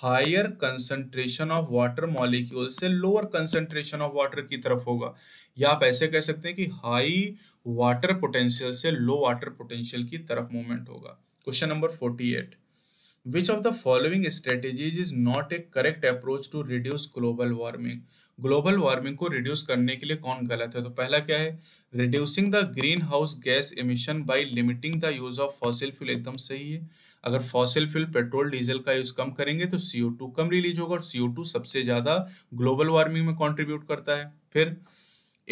higher concentration of water molecule से लोअर कंसंट्रेशन ऑफ वाटर की तरफ होगा या आप ऐसे कह सकते हैं कि हाई वाटर पोटेंशियल से लो वाटर पोटेंशियल की तरफ मूवमेंट होगा question number forty eight which of the following strategies is not a correct approach to reduce global warming global warming को रिड्यूस करने के लिए कौन गलत है तो पहला क्या है reducing the green house gas emission by limiting the use of fossil fuel एकदम सही है अगर फॉसिल फ्यूल पेट्रोल डीजल का यूज कम करेंगे तो सीओ टू कम रिलीज होगा और सीओ टू सबसे ज्यादा ग्लोबल वार्मिंग में कॉन्ट्रीब्यूट करता है फिर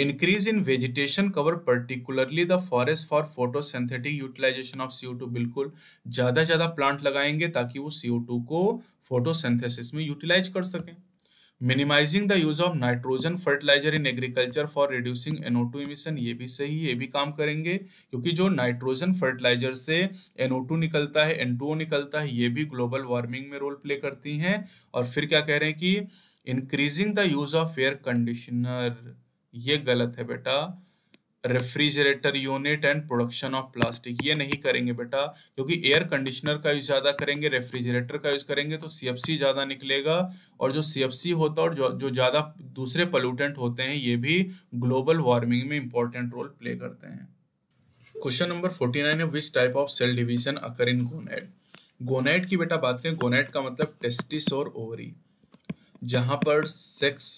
increase in vegetation cover particularly the forest for photosynthetic utilisation of CO two बिल्कुल ज्यादा ज्यादा प्लांट लगाएंगे ताकि वो सीओ टू को फोटोसेंथेसिस में यूटिलाइज कर सकें minimising the use of nitrogen fertiliser in agriculture for reducing NO two emission ये भी सही ये भी काम करेंगे क्योंकि जो नाइट्रोजन फर्टिलाइजर से एनओ टू निकलता है एन टू ओ निकलता है ये भी ग्लोबल वार्मिंग में रोल प्ले करती हैं और फिर क्या कह रहे हैं कि increasing the use of air conditioner ये गलत है बेटा refrigerator unit and production of plastic ये नहीं करेंगे बेटा क्योंकि एयर कंडीशनर का यूज ज्यादा करेंगे रेफ्रिजरेटर का यूज करेंगे तो सीएफसी ज्यादा निकलेगा और जो सीएफसी होता है और जो जो ज्यादा दूसरे पोल्यूटेंट होते हैं ये भी ग्लोबल वार्मिंग में इंपॉर्टेंट रोल प्ले करते हैं क्वेश्चन नंबर फोर्टी नाइन है which type of cell division occur in gonad gonad की बेटा बात करें गोनेट का मतलब टेस्टिस और ओवरी जहां पर सेक्स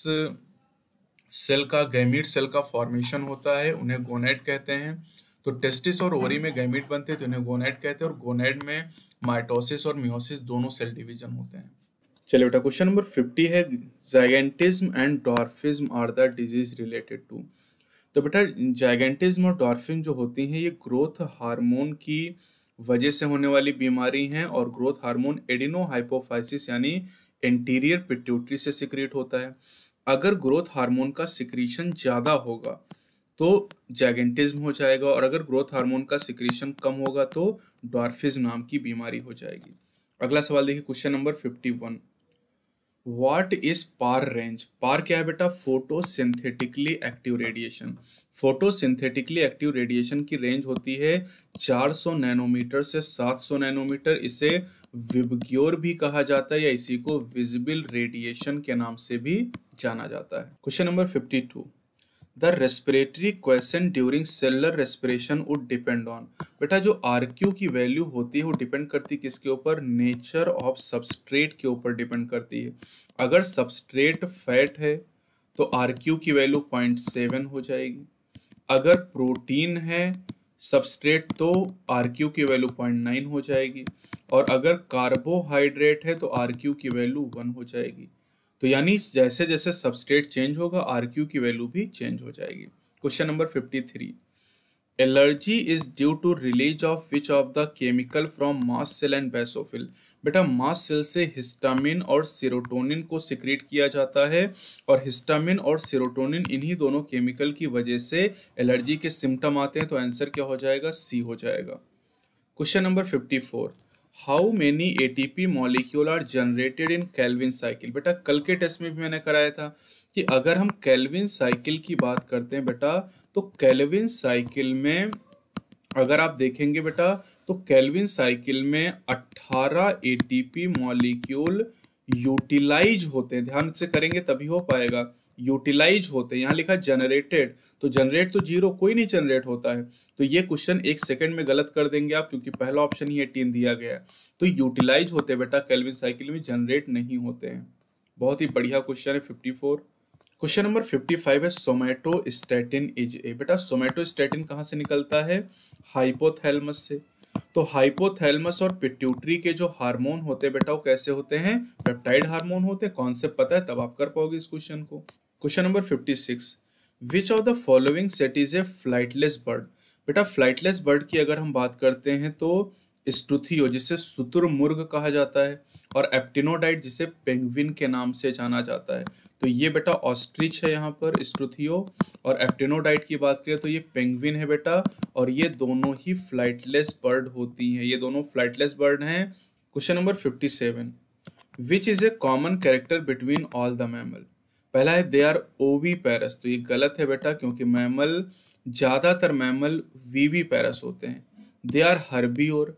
सेल का गैमिट सेल का फॉर्मेशन होता है उन्हें गोनेट कहते हैं तो टेस्टिस और ओरी में गैमीट बनते हैं तो उन्हें गोनेट कहते हैं और गोनेट में माइटोसिस और मियोसिस दोनों सेल डिवीजन होते हैं चलिए बेटा क्वेश्चन नंबर फिफ्टी है gigantism and dwarfism are the disease related to तो बेटा जैगेंटिज्म और डॉर्फिन जो होती हैं ये ग्रोथ हार्मोन की वजह से होने वाली बीमारी हैं और ग्रोथ हार्मोन एडिनो हाइपोफाइसिस यानी एंटीरियर पिट्यूटरी से सिक्रिएट होता है अगर ग्रोथ हार्मोन का सिक्रीशन ज़्यादा होगा तो जैगेंटिज्म हो जाएगा और अगर ग्रोथ हार्मोन का सिक्रीशन कम होगा तो डॉर्फिज नाम की बीमारी हो जाएगी अगला सवाल देखिए question number fifty one what is PAR range PAR क्या है बेटा photosynthetically active radiation photosynthetically active radiation की रेंज होती है 400 नैनोमीटर से 700 नैनोमीटर इसे विबग्योर भी कहा जाता है या इसी को विजिबल रेडिएशन के नाम से भी जाना जाता है question number 52 the respiratory quotient during cellular respiration would depend on बेटा जो आर क्यू की वैल्यू होती है वो डिपेंड करती है किसके ऊपर नेचर ऑफ सबस्ट्रेट के ऊपर डिपेंड करती है अगर सबस्ट्रेट फैट है तो आर क्यू की वैल्यू पॉइंट सेवन हो जाएगी अगर प्रोटीन है सबस्ट्रेट तो आर क्यू की वैल्यू पॉइंट नाइन हो जाएगी और अगर कार्बोहाइड्रेट है तो आर क्यू की वैल्यू वन हो जाएगी तो यानी जैसे जैसे सबस्ट्रेट चेंज होगा आर क्यू की वैल्यू भी चेंज हो जाएगी question number fifty three allergy is due to release of which of the chemical from mast cell and basophil बेटा मास सेल से हिस्टामिन और सीरोटोनिन को सिक्रीट किया जाता है और हिस्टामिन और सीरोटोनिन इन्हीं दोनों केमिकल की वजह से एलर्जी के सिम्टम आते हैं तो आंसर क्या हो जाएगा सी हो जाएगा question number fifty four how many A T P molecule are generated in Calvin cycle बेटा कल के टेस्ट में भी मैंने कराया था कि अगर हम कैलविन साइकिल की बात करते हैं बेटा तो कैलविन साइकिल में अगर आप देखेंगे बेटा तो कैलविन साइकिल में 18 एटीपी मॉलिक्यूल यूटिलाइज होते हैं ध्यान से करेंगे तभी हो पाएगा यूटिलाइज होते हैं यहाँ लिखा जनरेटेड तो जनरेट तो जीरो कोई नहीं जनरेट होता है तो ये क्वेश्चन एक सेकंड में गलत कर देंगे आप क्योंकि पहला ऑप्शन ही एटीन दिया गया है तो यूटिलाइज होते बेटा कैलविन साइकिल में जनरेट नहीं होते हैं बहुत ही बढ़िया क्वेश्चन है फिफ्टी क्वेश्चन नंबर 55 है सोमेटो स्टेटिन इज ए बेटा सोमेटो स्टेटिन कहाँ से निकलता है हाइपोथैलमस से तो हाइपोथैलमस और पिट्यूटरी के जो हार्मोन होते हैं बेटा वो कैसे होते हैं पेप्टाइड हार्मोन होते हैं कॉन्सेप्ट पता है तब आप कर पाओगे इस क्वेश्चन को question number fifty six which of the following set is a flightless bird बेटा फ्लाइटलेस बर्ड की अगर हम बात करते हैं तो स्टुथियो जिसे सुतुरमुर्ग कहा जाता है और एप्टिनोडाइट जिसे पेंगविन के नाम से जाना जाता है तो ये बेटा ऑस्ट्रिच है यहाँ पर स्टुथियो और एप्टिनोडाइट की बात करें तो ये पेंगविन है बेटा और ये दोनों ही फ्लाइटलेस बर्ड होती हैं ये दोनों फ्लाइटलेस बर्ड हैं question number fifty seven which is a common character between all the mammal पहला है दे आर ओवी पैरस तो ये गलत है बेटा क्योंकि मैमल ज़्यादातर मैमल वीवी पैरस होते हैं दे आर हर्बी और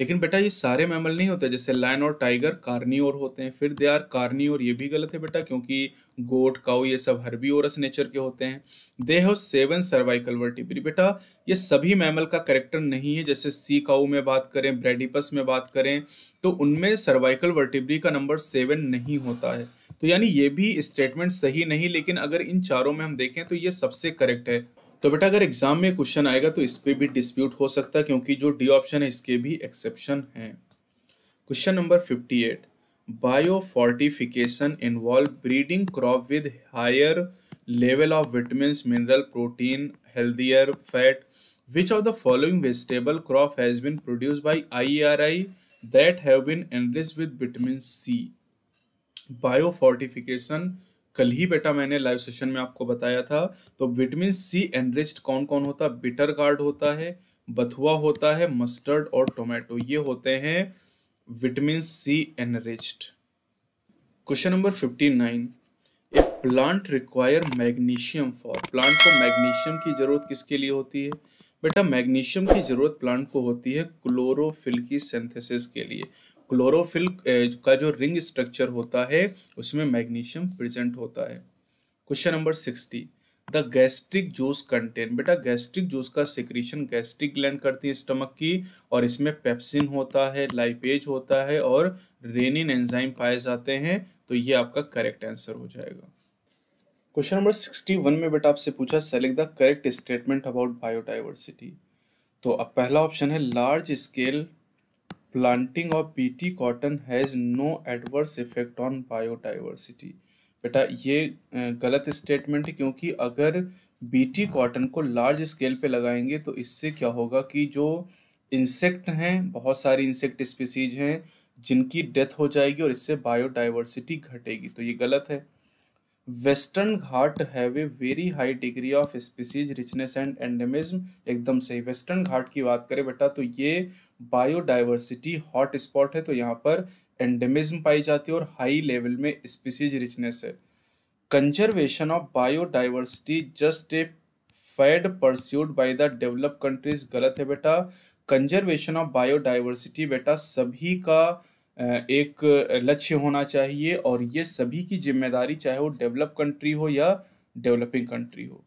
लेकिन बेटा ये सारे मैमल नहीं होते जैसे लाइन और टाइगर और होते हैं फिर दे आर और ये भी गलत है बेटा क्योंकि गोट काउ ये सब और नेचर के होते हैं they have seven cervical vertebrae बेटा ये सभी मैमल का करेक्टर नहीं है जैसे सी काउ में बात करें ब्रेडिपस में बात करें तो उनमें सर्वाइकल वर्टिब्री का नंबर सेवन नहीं होता है तो यानी ये भी स्टेटमेंट सही नहीं लेकिन अगर इन चारों में हम देखें तो ये सबसे करेक्ट है तो बेटा अगर एग्जाम में क्वेश्चन आएगा तो इस पर भी डिस्प्यूट हो सकता है क्योंकि जो डी ऑप्शन है इसके भी एक्सेप्शन हैं question number fifty eight biofortification involve breeding crop with higher level of vitamin mineral protein healthier fat which of the following vegetable crop has crop produce by I R I that have been enriched with vitamin C biofortification कल ही बेटा मैंने live session में आपको बताया था तो vitamin C enriched कौन कौन होता है बिटर गार्ड होता है बथुआ होता है मस्टर्ड और टोमेटो ये होते हैं vitamin C enriched question number fifty nine a plant require magnesium for plant को मैग्नीशियम की जरूरत किसके लिए होती है बेटा मैग्नीशियम की जरूरत प्लांट को होती है क्लोरोफिल की सिंथेसिस के लिए क्लोरोफिल eh, का जो रिंग स्ट्रक्चर होता है उसमें मैग्नीशियम प्रेजेंट होता है question number sixty the gastric juice contain बेटा गैस्ट्रिक जूस का सिक्रीशन गैस्ट्रिक ग्लैंड करती है स्टमक की और इसमें पेप्सिन होता है लाइपेज होता है और रेनिन एंजाइम पाए जाते हैं तो ये आपका करेक्ट आंसर हो जाएगा क्वेश्चन नंबर सिक्सटी वन में बेटा आपसे पूछा select the correct statement about biodiversity तो अब पहला ऑप्शन है large scale planting of BT cotton has no adverse effect on biodiversity बेटा ये गलत स्टेटमेंट है क्योंकि अगर बीटी कॉटन को लार्ज स्केल पे लगाएंगे तो इससे क्या होगा कि जो इंसेक्ट हैं बहुत सारी इंसेक्ट स्पीसीज हैं जिनकी डेथ हो जाएगी और इससे बायोडाइवर्सिटी घटेगी तो ये गलत है western Ghat have a very high degree of species richness and endemism एकदम सही वेस्टर्न घाट की बात करें बेटा तो ये बायोडाइवर्सिटी हॉट स्पॉट है तो यहाँ पर एंडेमिज्म पाई जाती है और हाई लेवल में स्पीसीज रिचनेस है conservation of biodiversity just a fad pursued by the develop countries गलत है बेटा कंजर्वेशन ऑफ बायोडाइवर्सिटी बेटा सभी का एक लक्ष्य होना चाहिए और ये सभी की जिम्मेदारी चाहे वो डेवलप कंट्री हो या डेवलपिंग कंट्री हो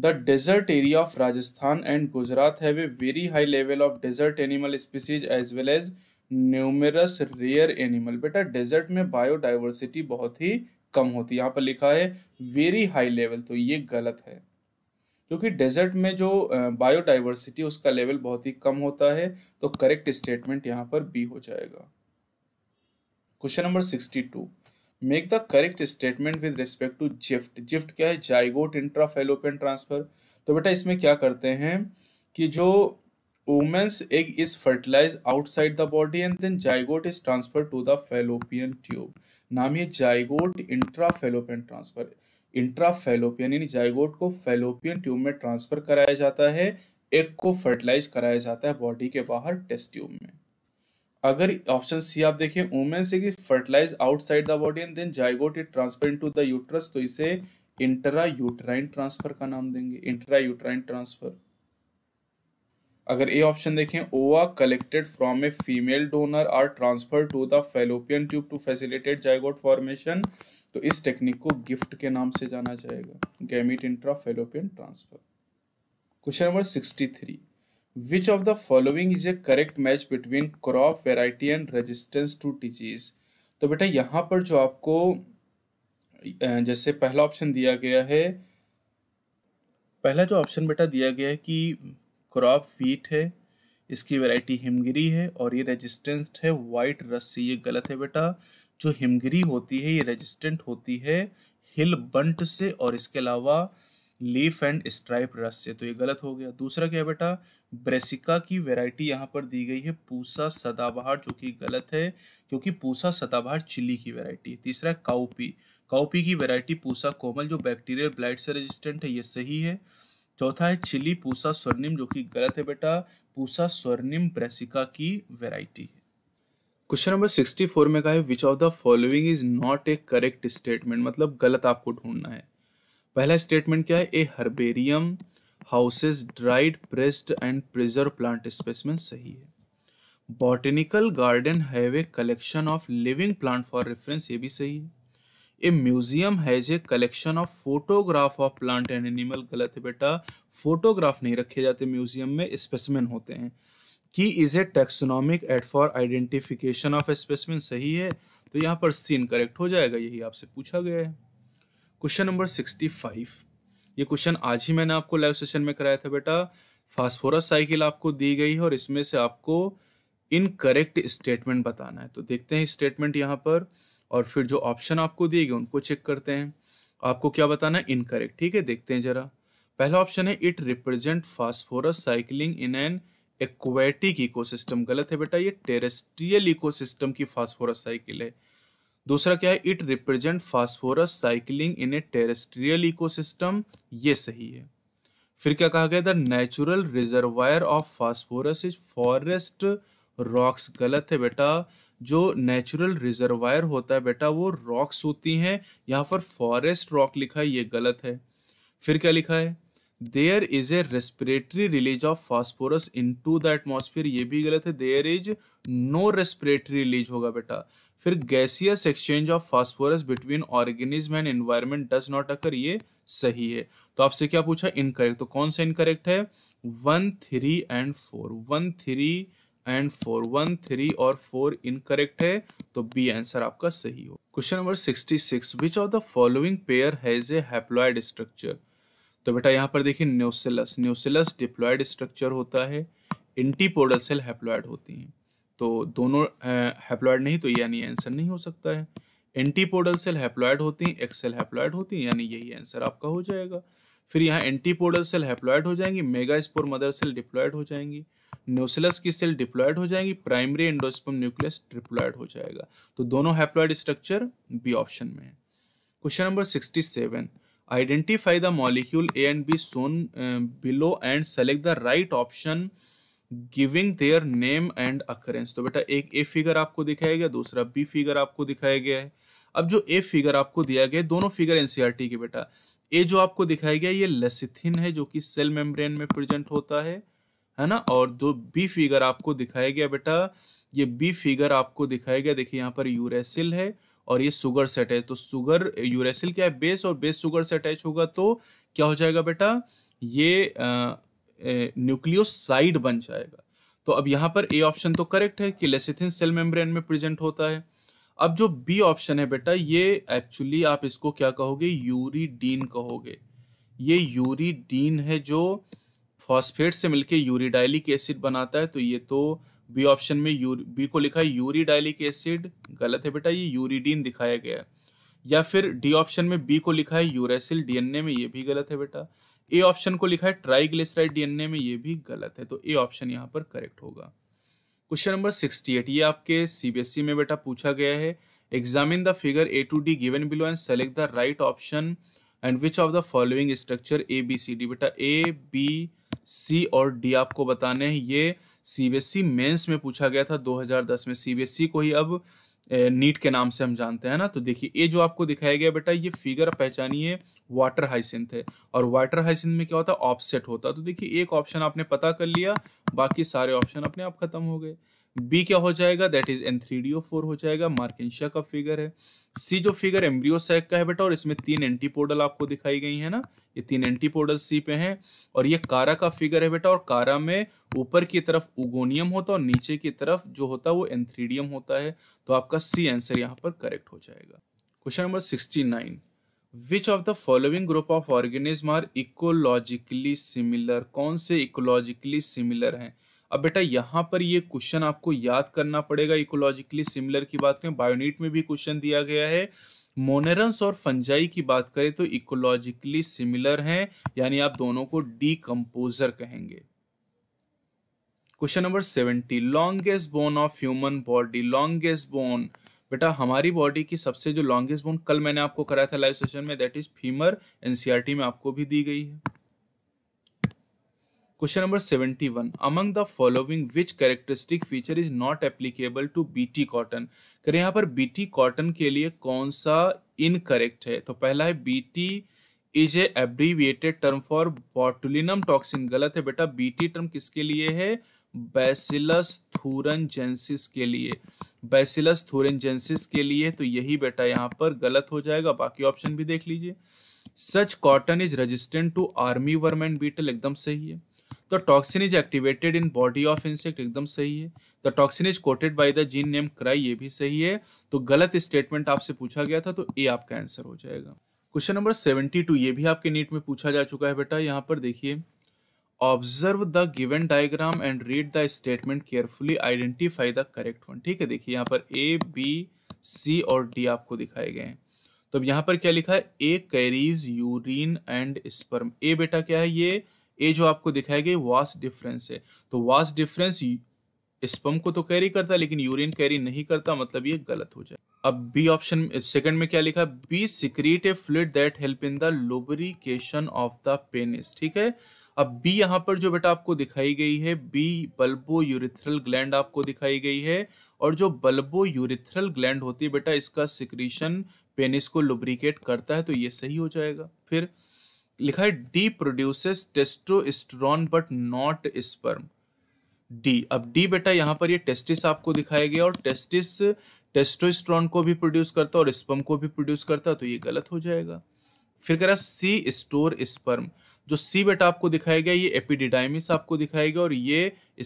the desert area of Rajasthan and Gujarat have a very high level of desert animal species as well as numerous rare animal बेटा डेजर्ट में बायोडाइवर्सिटी बहुत ही कम होती है यहाँ पर लिखा है वेरी हाई लेवल तो ये गलत है क्योंकि डेजर्ट में जो बायोडाइवर्सिटी उसका लेवल बहुत ही कम होता है तो करेक्ट स्टेटमेंट यहाँ पर बी हो जाएगा question number sixty two make the correct statement with respect to GIFT GIFT क्या है जाइगोट इंट्राफेलोपियन ट्रांसफर तो बेटा इसमें क्या करते हैं कि जो women's egg is fertilise outside the body and then zygote is transfer to the fallopian tube नाम ये जाइगोट इंट्राफेलोपियन ट्रांसफर इंट्राफेलोपियन यानी जाइगोट को फेलोपियन ट्यूब में ट्रांसफर कराया जाता है एग को फर्टिलाइज कराया जाता है बॉडी के बाहर टेस्ट ट्यूब में अगर ऑप्शन सी आप देखें वुमेन से कि fertilise outside the body and then zygote it transfer into the uterus तो इसे इंटरा यूट्राइन ट्रांसफर का नाम देंगे इंटरा यूट्राइन ट्रांसफर अगर ए ऑप्शन देखें ova collected from a female donor are transfer to the fallopian tube to facilitate zygote formation तो इस technique को गिफ्ट के नाम से जाना जाएगा gamete intra fallopian transfer question number sixty three Which of the following is a correct match between crop variety and resistance to disease? तो बेटा यहाँ पर जो आपको जैसे पहला ऑप्शन दिया गया है पहला जो ऑप्शन बेटा दिया गया है कि क्रॉप वीट है इसकी वैरायटी हिमगिरी है और ये रेजिस्टेंट है वाइट रस से ये गलत है बेटा जो हिमगिरी होती है ये रेजिस्टेंट होती है हिल बंट से और इसके अलावा लीफ एंड स्ट्राइप रस से तो ये गलत हो गया दूसरा क्या बेटा ब्रेसिका की वैरायटी यहाँ पर दी गई है पूसा सदाबहार जो कि गलत है क्योंकि पूसा सदाबहार चिली की वैरायटी है तीसरा काउपी काउपी की वैरायटी पूसा कोमल जो बैक्टीरियल ब्लाइट से रेजिस्टेंट है ये सही है चौथा है चिली पूसा स्वर्णिम जो कि गलत है बेटा पूसा स्वर्णिम ब्रेसिका की वेराइटी है क्वेश्चन नंबर सिक्सटी फोर में कहा है which of the following is not a correct statement मतलब गलत आपको ढूंढना है पहला स्टेटमेंट क्या है a herbarium houses dried pressed and preserve plant specimen सही है botanical garden have a collection of living plant for reference ये भी सही है a museum has a collection of photograph of plant and animal गलत है बेटा फोटोग्राफ नहीं रखे जाते म्यूजियम में स्पेसिमेन होते हैं key is a taxonomic aid for identification of specimen सही है तो यहाँ पर सीन करेक्ट हो जाएगा यही आपसे पूछा गया है क्वेश्चन नंबर सिक्सटी फाइव ये क्वेश्चन आज ही मैंने आपको लाइव सेशन में कराया था बेटा फास्फोरस साइकिल आपको दी गई है और इसमें से आपको इनकरेक्ट स्टेटमेंट बताना है तो देखते हैं स्टेटमेंट यहाँ पर और फिर जो ऑप्शन आपको दिए गए उनको चेक करते हैं आपको क्या बताना है इनकरेक्ट ठीक है देखते हैं जरा पहला ऑप्शन है it represent phosphorus cycling in an aquatic ecosystem गलत है बेटा ये टेरेस्ट्रियल इकोसिस्टम की फास्फोरस साइकिल है दूसरा क्या है it represent phosphorus cycling in a terrestrial ecosystem ये सही है फिर क्या कहा गया the natural reservoir of phosphorus is forest rocks गलत है बेटा जो नेचुरल रिजर्वायर होता है बेटा वो रॉक्स होती हैं यहाँ पर फॉरेस्ट रॉक लिखा है ये गलत है फिर क्या लिखा है there is a respiratory release of phosphorus into the atmosphere ये भी गलत है there is no respiratory release होगा बेटा फिर gaseous exchange of phosphorus between organism and environment does not occur ये सही है तो आपसे क्या पूछा इनकरेक्ट तो कौन सा इनकरेक्ट है one three and four one three and four one three और फोर इनकरेक्ट है तो बी आंसर आपका सही हो question number sixty six which of the following pair has a haploid structure तो बेटा यहाँ पर देखिए न्यूसिलस न्यूसिलस डिप्लॉयड स्ट्रक्चर होता है इंटीपोडल सेल हैप्लॉयड होती हैं तो दोनों हैप्लॉयड नहीं तो यानी आंसर नहीं हो सकता है एंटीपोडल सेल हैप्लॉयड होती हैं एक्सेल हैप्लॉयड होती हैं यानी यही आंसर आपका हो जाएगा फिर यहाँ एंटीपोडल सेल हैप्लॉयड हो जाएंगी megaspore mother cell diploid हो जाएंगी न्यूसिलस की सेल डिप्लॉयड हो जाएंगी प्राइमरी एंडोस्पम न्यूक्लियस डिप्लॉयड हो जाएगा तो दोनों हैप्लॉयड स्ट्रक्चर बी ऑप्शन में है question number sixty seven identify the molecule A and B shown below and select the right option giving their name and occurrence तो बेटा एक ए फिगर आपको दिखाया गया दूसरा बी फिगर आपको दिखाया गया है अब जो ए फिगर आपको दिया गया दोनों फिगर एनसीईआरटी के बेटा ए जो आपको दिखाया गया ये लेसिथिन है जो कि सेल मेम्ब्रेन में प्रेजेंट होता है है ना और जो बी फिगर आपको दिखाया गया बेटा ये बी फिगर आपको दिखाया गया देखिए यहाँ पर यूरेसिल है और ये सुगर सेट है तो सुगर यूरेसिल क्या है बेस और बेस सुगर से अटैच होगा तो क्या हो जाएगा बेटा ये आ, न्यूक्लियोसाइड बन जाएगा तो अब यहाँ पर ए ऑप्शन तो करेक्ट है कि लेसिथिन सेल मेम्ब्रेन में प्रेजेंट होता है अब जो बी ऑप्शन है बेटा ये एक्चुअली आप इसको क्या कहोगे यूरीडीन कहोगे ये यूरीडीन है जो फॉस्फेट से मिलके यूरीडाइलिक एसिड बनाता है तो ये तो बी ऑप्शन में यू बी को लिखा है यूरीडाइलिक एसिड गलत है बेटा ये यूरीडीन दिखाया गया है या फिर डी ऑप्शन में बी को लिखा है यूरेसिल डीएनए में ये भी गलत है बेटा ए ऑप्शन को लिखा है ट्राइग्लिसराइड डीएनए में ये भी गलत है तो ए ऑप्शन यहाँ पर करेक्ट होगा क्वेश्चन नंबर सिक्सटी एट ये आपके सीबीएसई e में बेटा पूछा गया है examine the figure A to D given below and select the right option and which of the following structure A B C D बेटा ए बी सी और D आपको बताने हैं ये सीबीएसई e मेंस में पूछा गया था 2010 में सीबीएसई e को ही अब नीट के नाम से हम जानते हैं ना तो देखिए ये जो आपको दिखाया गया बेटा ये फिगर पहचानिए वाटर हाइसिंथ है और वाटर हाइसिंथ में क्या होता है ऑफसेट होता है तो देखिए एक ऑप्शन आपने पता कर लिया बाकी सारे ऑप्शन अपने आप खत्म हो गए बी क्या हो जाएगा that is N three D O four हो जाएगा मार्केंशिया का फिगर है सी जो फिगर सैक का है बेटा और इसमें तीन एंटीपोडल आपको दिखाई गई है ना ये तीन एंटीपोडल सी पे हैं और ये कारा का फिगर है बेटा और कारा में ऊपर की तरफ उगोनियम होता है और नीचे की तरफ जो होता है वो एंथ्रीडियम होता है तो आपका सी आंसर यहाँ पर करेक्ट हो जाएगा question number sixty nine which of the following group of organism are ecologically similar कौन से इकोलॉजिकली सिमिलर हैं अब बेटा यहाँ पर ये क्वेश्चन आपको याद करना पड़ेगा इकोलॉजिकली सिमिलर की बात करें बायोनीट में भी क्वेश्चन दिया गया है मोनेरन्स और फंजाई की बात करें तो इकोलॉजिकली सिमिलर हैं यानी आप दोनों को डीकम्पोजर कहेंगे question number seventy longest bone of human body longest bone बेटा हमारी बॉडी की सबसे जो लॉन्गेस्ट बोन कल मैंने आपको कराया था लाइव सेशन में दैट इज फीमर एनसीआरटी में आपको भी दी गई है Question number 71. Among the following, which characteristic feature is not applicable to BT cotton करें यहाँ पर टी कॉटन के लिए कौन सा इनकरेक्ट है तो पहला है BT is a abbreviated term for botulinum toxin गलत है बेटा टी टर्म किसके लिए है बैसिलस थूरनजेंसिस के लिए बैसिलस थूरनजेंसिस के लिए तो यही बेटा यहाँ पर गलत हो जाएगा बाकी ऑप्शन भी देख लीजिए such cotton is resistant to army worm and beetle एकदम सही है the toxin is activated in body of insect एकदम सही है the toxin is coded by the gene name cry ये भी सही है तो गलत स्टेटमेंट आपसे पूछा गया था तो ए आपका आंसर हो जाएगा क्वेश्चन नंबर सेवेंटी टू ये भी आपके नीट में पूछा जा चुका है बेटा यहाँ पर देखिए observe the given diagram and read the statement carefully identify the correct one ठीक है देखिए यहाँ पर ए बी सी और डी आपको दिखाए गए हैं तो अब यहाँ पर क्या लिखा है A carries urine and sperm A बेटा क्या है ये ये जो आपको दिखाई गई वास डिफरेंस है तो वास डिफरेंस स्पम को तो कैरी करता है लेकिन यूरिन कैरी नहीं करता मतलब ये गलत हो जाए अब बी ऑप्शन सेकंड में क्या लिखा B secrete a fluid that help in the lubrication of the penis ठीक है अब बी यहाँ पर जो बेटा आपको दिखाई गई है बी बल्बो यूरिथ्रल ग्लैंड आपको दिखाई गई है और जो बल्बो यूरिथ्रल ग्लैंड होती है बेटा इसका सिक्रीशन पेनिस को लुब्रिकेट करता है तो ये सही हो जाएगा फिर लिखा है D produces testosterone but not sperm D अब डी बेटा यहां पर ये टेस्टिस आपको दिखाया गया और टेस्टिस टेस्टोस्ट्रॉन को भी प्रोड्यूस करता और स्पर्म को भी प्रोड्यूस करता तो ये गलत हो जाएगा फिर कह रहा सी स्टोर स्पर्म जो सी बेटा आपको दिखाया गया ये एपिडिडाइमिस आपको दिखाया गया और ये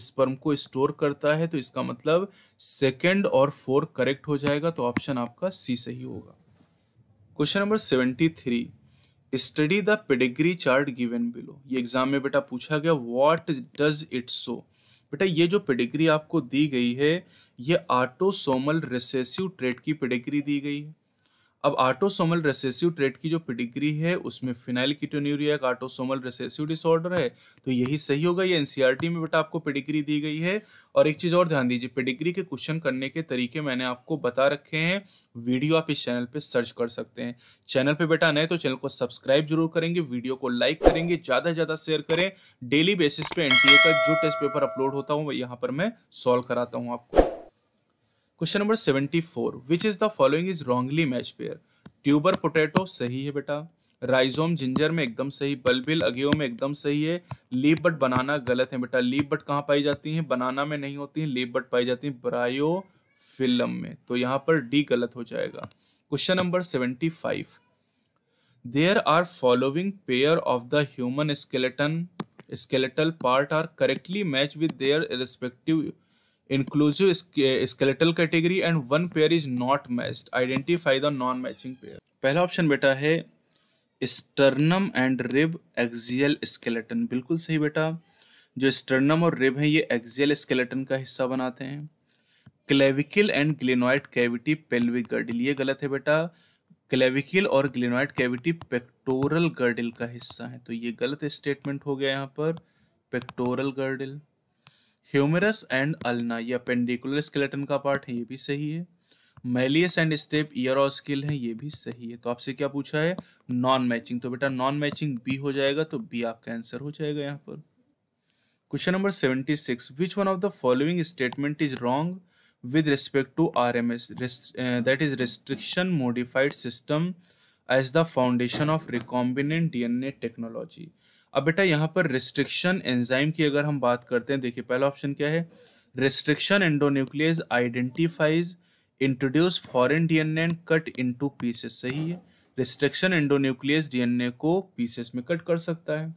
स्पर्म को स्टोर करता है तो इसका मतलब सेकेंड और फोर करेक्ट हो जाएगा तो ऑप्शन आपका सी सही होगा question number seventy three study the pedigree chart given below ये एग्जाम में बेटा पूछा गया व्हाट डज इट सो बेटा ये जो पेडिग्री आपको दी गई है ये ऑटोसोमल रिसेसिव ट्रेड की पेडिग्री दी गई है अब ऑटोसोमल रेसेसिव ट्रेट की जो पिडिग्री है उसमें फिनाइल कीटोन्यूरिया एक ऑटोसोमल रेसेसिव डिसऑर्डर है तो यही सही होगा ये एनसीईआरटी e में बेटा आपको पिडिग्री दी गई है और एक चीज़ और ध्यान दीजिए पिडिग्री के क्वेश्चन करने के तरीके मैंने आपको बता रखे हैं वीडियो आप इस चैनल पर सर्च कर सकते हैं चैनल पर बेटा नए तो चैनल को सब्सक्राइब जरूर करेंगे वीडियो को लाइक करेंगे ज़्यादा से ज़्यादा शेयर करें डेली बेसिस पे एन का जो टेस्ट पेपर अपलोड होता हूँ यहाँ पर मैं सॉल्व कराता हूँ आपको question number seventy four which is the following is wrongly match pair tuber potato सही है बेटा राइजोम जिंजर में एकदम सही बलबिल अगियो में एकदम सही है लीप बट बनाना गलत है बेटा लीप बट कहाँ पाई जाती है बनाना में नहीं होती है लीप बट पाई जाती है ब्रायो फिल्म में तो यहाँ पर डी गलत हो जाएगा question number seventy five there are following pair of the human skeleton skeletal part are correctly match with their respective inclusive skeletal category and one pair is not matched identify the non matching pair पहला option बेटा है sternum and rib axial skeleton बिल्कुल सही बेटा जो sternum और rib है ये एक्सियल स्केलेटन का हिस्सा बनाते हैं clavicle and glenoid cavity pelvic girdle ये गलत है बेटा क्लेविकल और ग्लिनोइड कैविटी पेक्टोरल गर्डिल का हिस्सा है तो ये गलत स्टेटमेंट हो गया यहाँ पर pectoral girdle humerus and ulna ये अपेंडिकुलर स्केलेटन का पार्ट है ये भी सही है malleus and stapes ear ossicle है ये भी सही है तो आपसे क्या पूछा है नॉन मैचिंग तो बेटा नॉन मैचिंग बी हो जाएगा तो बी आपका आंसर हो जाएगा यहाँ पर question number seventy six which one of the following statement is wrong with respect to R M S that is restriction modified system as the foundation of recombinant D N A technology अब बेटा यहाँ पर restriction enzyme की अगर हम बात करते हैं देखिए पहला ऑप्शन क्या है restriction endonuclease identifies introduce foreign DNA cut into pieces सही है रिस्ट्रिक्शन एंडोन्यूक्लियस डीएनए को पीसेस में कट कर सकता है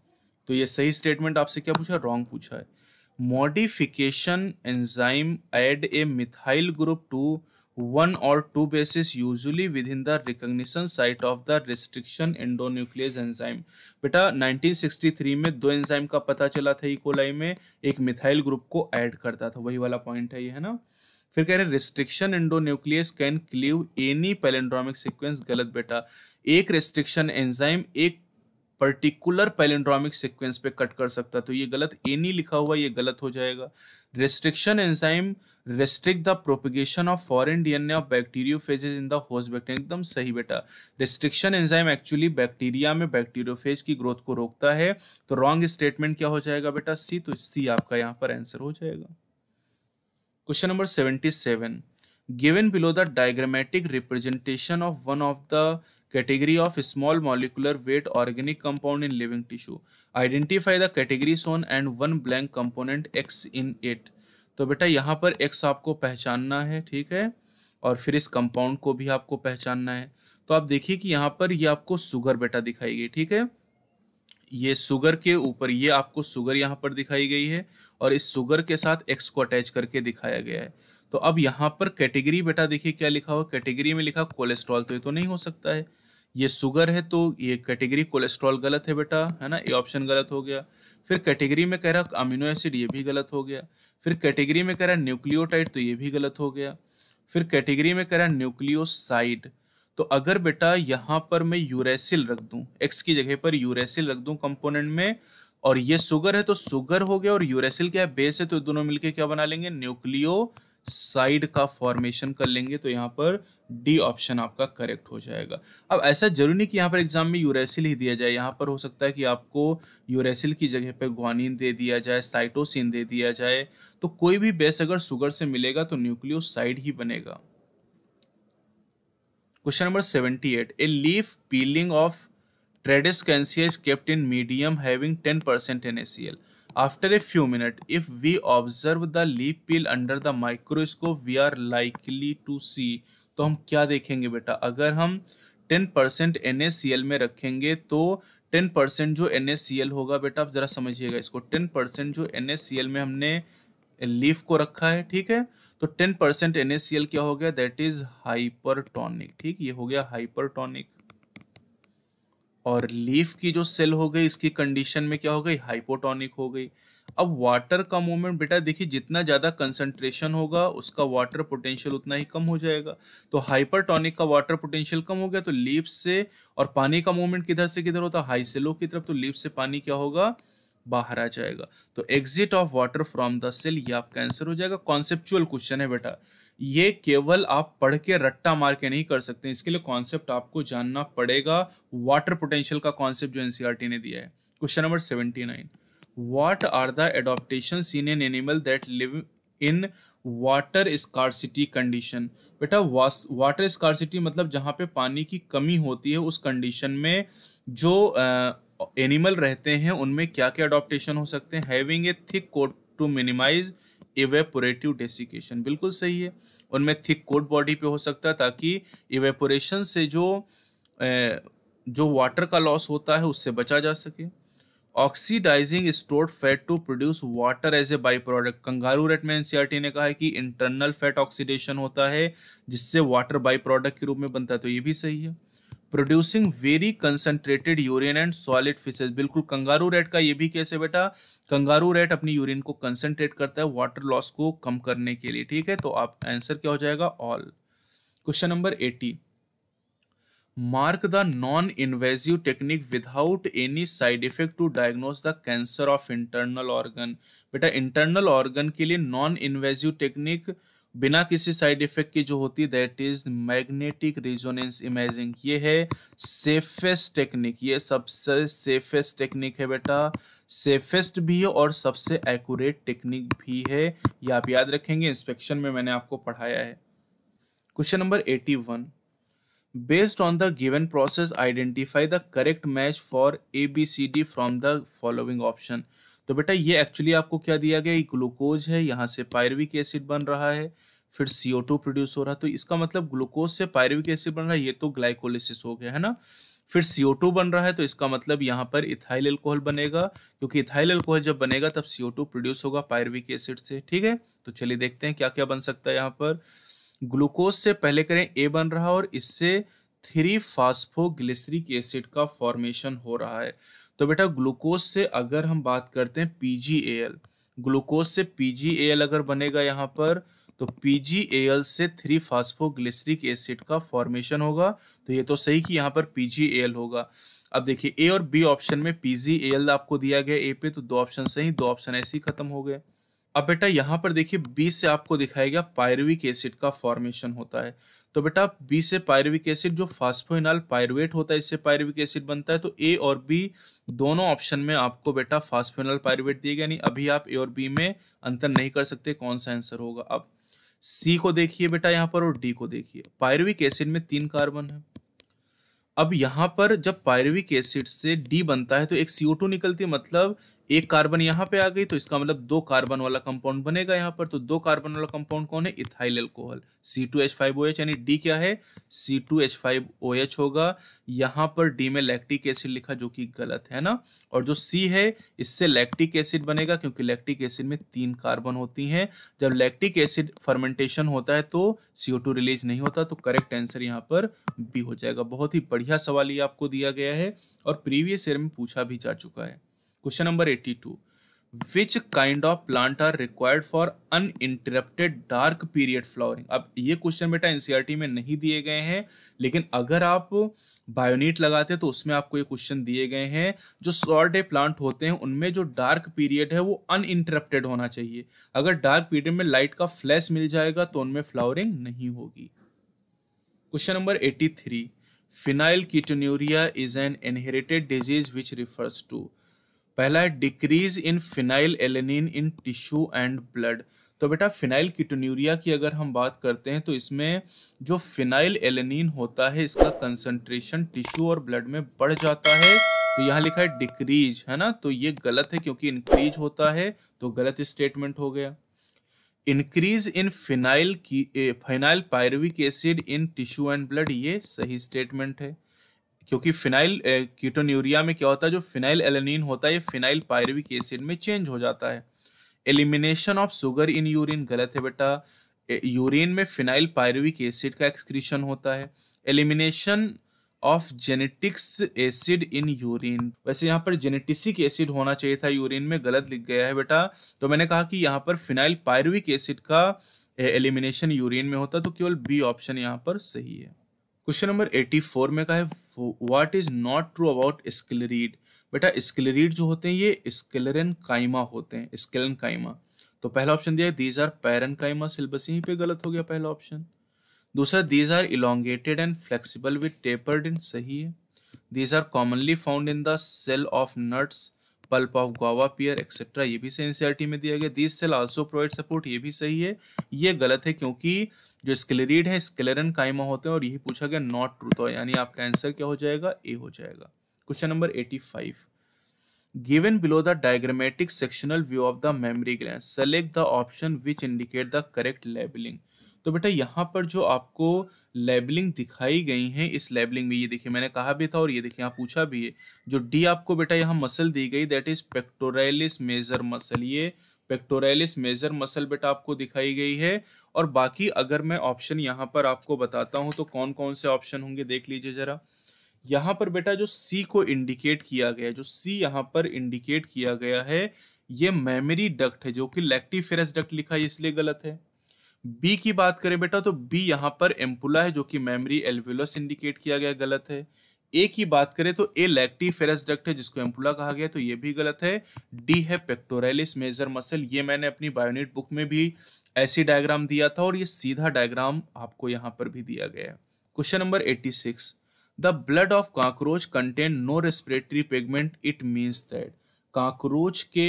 तो ये सही स्टेटमेंट आपसे क्या पूछा रॉन्ग पूछा है modification enzyme add a methyl group to one one or two bases usually within the recognition site of the restriction endonuclease enzyme बेटा 1963 में दो एंजाइम का पता चला था इकोलाई e में एक मिथाइल ग्रुप को ऐड करता था वही वाला पॉइंट है ये है ना फिर कह रहे हैं restriction endonuclease can cleave any palindromic sequence गलत बेटा एक रिस्ट्रिक्शन एंजाइम एक पर्टिकुलर पैलेंड्रोमिक सीक्वेंस पे कट कर सकता तो ये गलत एनी लिखा हुआ ये गलत हो जाएगा restriction enzyme restrict the propagation of foreign D of bacteriophages in the host bacteria एकदम सही बेटा रिस्ट्रिक्शन एंजाइम एक्चुअली बैक्टीरिया में बैक्टीरियो फेज की ग्रोथ को रोकता है तो रॉन्ग स्टेटमेंट क्या हो जाएगा बेटा सी तो सी आपका यहाँ पर आंसर हो जाएगा question number seventy seven given below the diagrammatic representation of one of the category of small molecular weight organic compound in living tissue identify the category shown and one blank component X in it तो बेटा यहाँ पर x आपको पहचानना है ठीक है और फिर इस कंपाउंड को भी आपको पहचानना है तो आप देखिए कि यहाँ पर ये आपको सुगर बेटा दिखाई गई ठीक है ये सुगर के ऊपर ये आपको सुगर यहाँ पर दिखाई गई है और इस सुगर के साथ एक्स को अटैच करके दिखाया गया है तो अब यहाँ पर कैटेगरी बेटा देखिए क्या लिखा हुआ कैटेगरी में लिखा कोलेस्ट्रॉल तो ये तो नहीं हो सकता है ये सुगर है तो ये कैटेगरी कोलेस्ट्रॉल गलत है बेटा है ना ये ऑप्शन गलत हो गया फिर कैटेगरी में कह रहा अमीनो एसिड ये भी गलत हो गया फिर कैटेगरी में कह रहा न्यूक्लियोटाइड तो ये भी गलत हो गया फिर कैटेगरी में कह रहा न्यूक्लियोसाइड तो अगर बेटा यहाँ पर मैं यूरेसिल रख दूँ एक्स की जगह पर यूरेसिल रख दूँ कंपोनेंट में और ये सुगर है तो सुगर हो गया और यूरेसिल क्या है बेस है तो दोनों मिलके क्या बना लेंगे न्यूक्लियो साइड का फॉर्मेशन कर लेंगे तो यहाँ पर डी ऑप्शन आपका करेक्ट हो जाएगा अब ऐसा जरूरी नहीं कि यहाँ पर एग्जाम में यूरेसिल ही दिया जाए यहाँ पर हो सकता है कि आपको यूरेसिल की जगह पर ग्वानिन दे दिया जाए साइटोसिन दे दिया जाए तो कोई भी बेस अगर शुगर से मिलेगा तो न्यूक्लियो ही बनेगा question number seventy eight a leaf peeling of Tradescantia is kept in medium having ten percent N after a few minute if we observe the leaf peel under the microscope we are likely to see तो हम क्या देखेंगे बेटा अगर हम ten percent N में रखेंगे तो टेन परसेंट जो एन एस सी एल होगा बेटा आप ज़रा समझिएगा इसको टेन परसेंट जो एन एस सी एल में हमने लीफ को रखा है ठीक है तो ten percent N S C L क्या हो गया दैट इज़ हाइपरटोनिक ठीक ये हो गया हाइपरटोनिक और लीफ की जो सेल हो गई इसकी कंडीशन में क्या हो गई हाइपोटोनिक हो गई अब वाटर का मूवमेंट बेटा देखिए जितना ज़्यादा कंसंट्रेशन होगा उसका वाटर पोटेंशियल उतना ही कम हो जाएगा तो हाइपरटॉनिक का वाटर पोटेंशियल कम हो गया तो लीप से और पानी का मूवमेंट किधर से किधर होता है हाई सेलो की तरफ तो लीप से पानी क्या होगा बाहर आ जाएगा तो exit of water from the cell ये आपका आंसर हो जाएगा कॉन्सेप्चुअल क्वेश्चन है बेटा ये केवल आप पढ़ के रट्टा मार के नहीं कर सकते इसके लिए कॉन्सेप्ट आपको जानना पड़ेगा वाटर पोटेंशियल का कॉन्सेप्ट जो एनसीआर e ने दिया है question number seventy nine what are the adaptation seen in animal that live in water scarcity condition बेटा वाटर स्कारसिटी मतलब जहाँ पे पानी की कमी होती है उस कंडीशन में जो एनिमल uh, रहते हैं उनमें क्या क्या अडोप्टेशन हो सकते हैं having a thick coat to minimise evaporative desiccation बिल्कुल सही है उनमें थिक कोट बॉडी पे हो सकता है ताकि इवेपोरेशन से जो जो वाटर का लॉस होता है उससे बचा जा सके oxidising stored fat to produce water as a by product kangaroo rat में एनसीआरटी e ने कहा है कि इंटरनल फैट ऑक्सीडेशन होता है जिससे वाटर बाई प्रोडक्ट के रूप में बनता है तो ये भी सही है producing very concentrated urine and solid faeces बिल्कुल कंगारू रेट का ये भी कैसे बेटा कंगारू रेट अपनी यूरिन को कंसनट्रेट करता है वाटर लॉस को कम करने के लिए ठीक है तो आप आंसर क्या हो जाएगा all question number eighty mark the non invasive technique without any side effect to diagnose the cancer of internal organ बेटा इंटरनल ऑर्गन के लिए नॉन इन्वेजिव टेक्निक बिना किसी साइड इफेक्ट की जो होती है that is magnetic resonance imaging ये है सेफेस्ट टेक्निक ये सबसे सेफेस्ट टेक्निक है बेटा सेफेस्ट भी है और सबसे एक्यूरेट टेक्निक भी है ये आप याद रखेंगे इंस्पेक्शन में मैंने आपको पढ़ाया है question number eighty one based on the given process identify the correct match for A B C D from the following option तो बेटा ये एक्चुअली आपको क्या दिया गया ग्लूकोज है यहाँ से पायरविक एसिड बन रहा है फिर सीओ टू प्रोड्यूस हो रहा है तो इसका मतलब ग्लूकोज से पायरविक एसिड बन रहा है ये तो ग्लाइकोलिसिस हो गया है ना फिर सीओ टू बन रहा है तो इसका मतलब यहाँ पर इथाइल एल्कोहल बनेगा क्योंकि इथाइल एल्कोहल जब बनेगा तब सीओ टू प्रोड्यूस होगा पायरविक एसिड से ठीक है तो चलिए देखते हैं क्या क्या बन सकता है यहाँ पर ग्लूकोज से पहले करें ए बन रहा और इससे थ्री फास्फोग्लिसरिक एसिड का फॉर्मेशन हो रहा है तो बेटा ग्लूकोज से अगर हम बात करते हैं एल ग्लूकोज से एल अगर बनेगा यहाँ पर तो पीजीएल से थ्री फास्फोग्लिसरिक एसिड का फॉर्मेशन होगा तो ये तो सही कि यहाँ पर एल होगा अब देखिए ए और बी ऑप्शन में एल आपको दिया गया ए पे तो दो ऑप्शन सही दो ऑप्शन ऐसे ही खत्म हो गए अब बेटा यहाँ पर देखिए बी से आपको दिखाएगा पायरविक पायरुविक एसिड का फॉर्मेशन होता है तो बेटा बी से पायरविक एसिड जो फास्फोइनाल पायरवेट होता है इससे पायरविक एसिड बनता है तो ए और बी दोनों ऑप्शन में आपको बेटा फास्फोइनाल पायरवेट दिए गए यानी अभी आप ए और बी में अंतर नहीं कर सकते कौन सा आंसर होगा अब सी को देखिए बेटा यहाँ पर और डी को देखिए पायरविक एसिड में तीन कार्बन है अब यहाँ पर जब पायरविक एसिड से डी बनता है तो एक सीओ टू निकलती है मतलब एक कार्बन यहाँ पे आ गई तो इसका मतलब दो कार्बन वाला कंपाउंड बनेगा यहाँ पर तो दो कार्बन वाला कंपाउंड कौन है ethyl alcohol C two H five O H यानी डी क्या है C two H five O H होगा यहाँ पर डी में लैक्टिक एसिड लिखा जो कि गलत है ना और जो सी है इससे लैक्टिक एसिड बनेगा क्योंकि लैक्टिक एसिड में तीन कार्बन होती हैं जब लैक्टिक एसिड फर्मेंटेशन होता है तो टू रिलीज नहीं होता तो करेक्ट आंसर यहाँ पर बी हो जाएगा बहुत ही बढ़िया सवाल ये आपको दिया गया है और प्रीवियस ईयर में पूछा भी जा चुका है question number eighty two which kind of plant are required for uninterrupted dark period flowering अब ये क्वेश्चन बेटा एनसीईआरटी e में नहीं दिए गए हैं लेकिन अगर आप बायोनीट लगाते हैं तो उसमें आपको ये क्वेश्चन दिए गए हैं जो शॉर्ट डे प्लांट होते हैं उनमें जो डार्क पीरियड है वो अनइंटरप्टेड होना चाहिए अगर डार्क पीरियड में लाइट का फ्लैश मिल जाएगा तो उनमें फ्लावरिंग नहीं होगी question number eighty three phenylketonuria is an inherited disease which refers to पहला है decrease in phenylalanine in tissue and blood तो बेटा फिनाइल किटोन्यूरिया की अगर हम बात करते हैं तो इसमें जो फिनाइल एलेनिन होता है इसका कंसंट्रेशन टिश्यू और ब्लड में बढ़ जाता है तो यहाँ लिखा है डिक्रीज है ना तो ये गलत है क्योंकि इंक्रीज होता है तो गलत स्टेटमेंट हो गया इंक्रीज इन फिनाइल की phenylpyruvic acid in tissue and blood ये सही स्टेटमेंट है क्योंकि फिनाइल कीटोन्यूरिया में क्या होता है जो फिनाइल एलेनिन होता है ये फिनाइल पायरविक एसिड में चेंज हो जाता है elimination of sugar in urine गलत है बेटा यूरिन में फिनाइल पायरविक एसिड का एक्सक्रीशन होता है elimination of genetics acid in urine वैसे यहाँ पर जेनेटिसिक एसिड होना चाहिए था यूरिन में गलत लिख गया है बेटा तो मैंने कहा कि यहाँ पर फिनाइल पायरविक एसिड का एलिमिनेशन यूरिन में होता तो केवल बी ऑप्शन यहाँ पर सही है क्वेश्चन नंबर 84 में का है what is not true about sclereid बेटा स्किलरीड जो होते हैं ये स्किलरन काइमा होते हैं स्किलन काइमा तो पहला ऑप्शन दिया है these are parenchyma syllabus यहीं पे गलत हो गया पहला ऑप्शन दूसरा these are elongated and flexible with tapered in सही है these are commonly found in the cell of nuts pulp of guava pear etcetera ये भी सही एन में दिया गया this cell also provide support ये भी सही है ये गलत है क्योंकि जो स्केलेरीड है स्केलेरन कायमा होते हैं और यही पूछा गया नॉट ट्रूथ और यानी आपका आंसर क्या हो जाएगा ए हो जाएगा question number eighty five below the diagrammatic sectional view of the mammary gland select the option which indicate the correct labelling तो बेटा यहाँ पर जो आपको लेबलिंग दिखाई गई है इस लेबलिंग में ये देखिए मैंने कहा भी था और ये देखिए यहाँ पूछा भी है जो डी आपको बेटा यहाँ मसल दी गई that is pectoralis major muscle ये पेक्टोरेलिस मेजर मसल बेटा आपको दिखाई गई है और बाकी अगर मैं ऑप्शन यहाँ पर आपको बताता हूँ तो कौन कौन से ऑप्शन होंगे देख लीजिए जरा यहाँ पर बेटा जो सी को इंडिकेट किया गया जो सी यहाँ पर इंडिकेट किया गया है ये मेमोरी डक्ट है जो कि लैक्टिफेरस डक्ट लिखा है इसलिए गलत है बी की बात करें बेटा तो बी यहाँ पर एम्पुला है जो कि मेमरी एल्वियोलस इंडिकेट किया गया गलत है ए की बात करें तो ए लैक्टी फेरस डक्ट है जिसको एम्पुला कहा गया तो ये भी गलत है डी है पेक्टोरेलिस मेजर मसल ये मैंने अपनी बायोनिट बुक में भी ऐसी डायग्राम दिया था और ये सीधा डायग्राम आपको यहाँ पर भी दिया गया है question number eighty six the blood of cockroach contain no respiratory pigment it means that cockroach के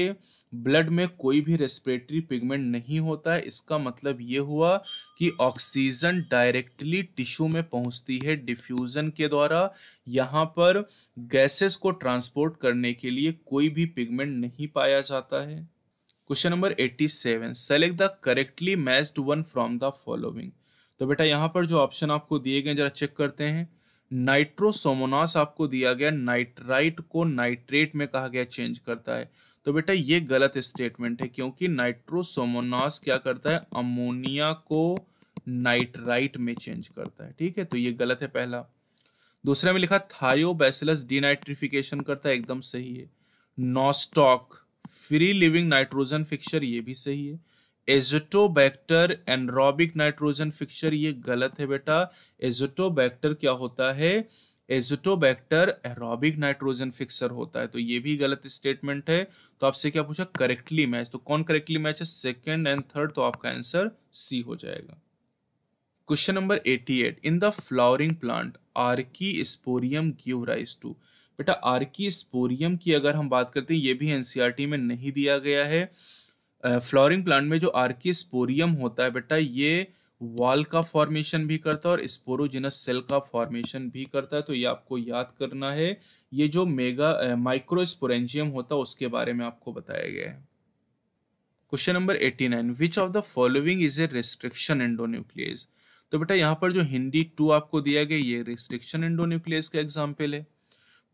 ब्लड में कोई भी रेस्पिरेटरी पिगमेंट नहीं होता है इसका मतलब ये हुआ कि ऑक्सीजन डायरेक्टली टिश्यू में पहुंचती है डिफ्यूज़न के द्वारा यहाँ पर गैसेस को ट्रांसपोर्ट करने के लिए कोई भी पिगमेंट नहीं पाया जाता है question number 87 select the correctly matched one from the following तो बेटा यहाँ पर जो ऑप्शन आपको दिए गए जरा चेक करते हैं नाइट्रोसोमोनास आपको दिया गया नाइट्राइट को नाइट्रेट में कहा गया चेंज करता है तो बेटा ये गलत स्टेटमेंट है क्योंकि नाइट्रोसोमोनास क्या करता है अमोनिया को नाइट्राइट में चेंज करता है ठीक है तो ये गलत है पहला दूसरा में लिखा थायोबैसिलस डीनाइट्रिफिकेशन करता है एकदम सही है Nostoc free living nitrogen fixer ये भी सही है एजोटोबैक्टर एनरोबिक नाइट्रोजन फिक्सर ये गलत है बेटा एजोटोबैक्टर क्या होता है एजोटोबैक्टर एरोबिक नाइट्रोजन फिक्सर होता है तो ये भी गलत स्टेटमेंट है तो आपसे क्या पूछा करेक्टली मैच तो कौन करेक्टली मैच है सेकेंड एंड थर्ड तो आपका आंसर सी हो जाएगा question number 88 in the flowering plant archesporium give rise to बेटा आर्की स्पोरियम की अगर हम बात करते हैं ये भी एनसीईआरटी e में नहीं दिया गया है फ्लावरिंग uh, प्लांट में जो आर्की स्पोरियम होता है बेटा ये वॉल का फॉर्मेशन भी करता है और स्पोरोजिनस सेल का फॉर्मेशन भी करता है तो ये आपको याद करना है ये जो मेगा माइक्रोस्पोरेंजियम होता है उसके बारे में आपको बताया गया है question number 89 which of the following is a restriction endonuclease तो बेटा यहाँ पर जो हिंदी टू आपको दिया गया ये रिस्ट्रिक्शन एंडोन्यूक्लियस का एग्जाम्पल है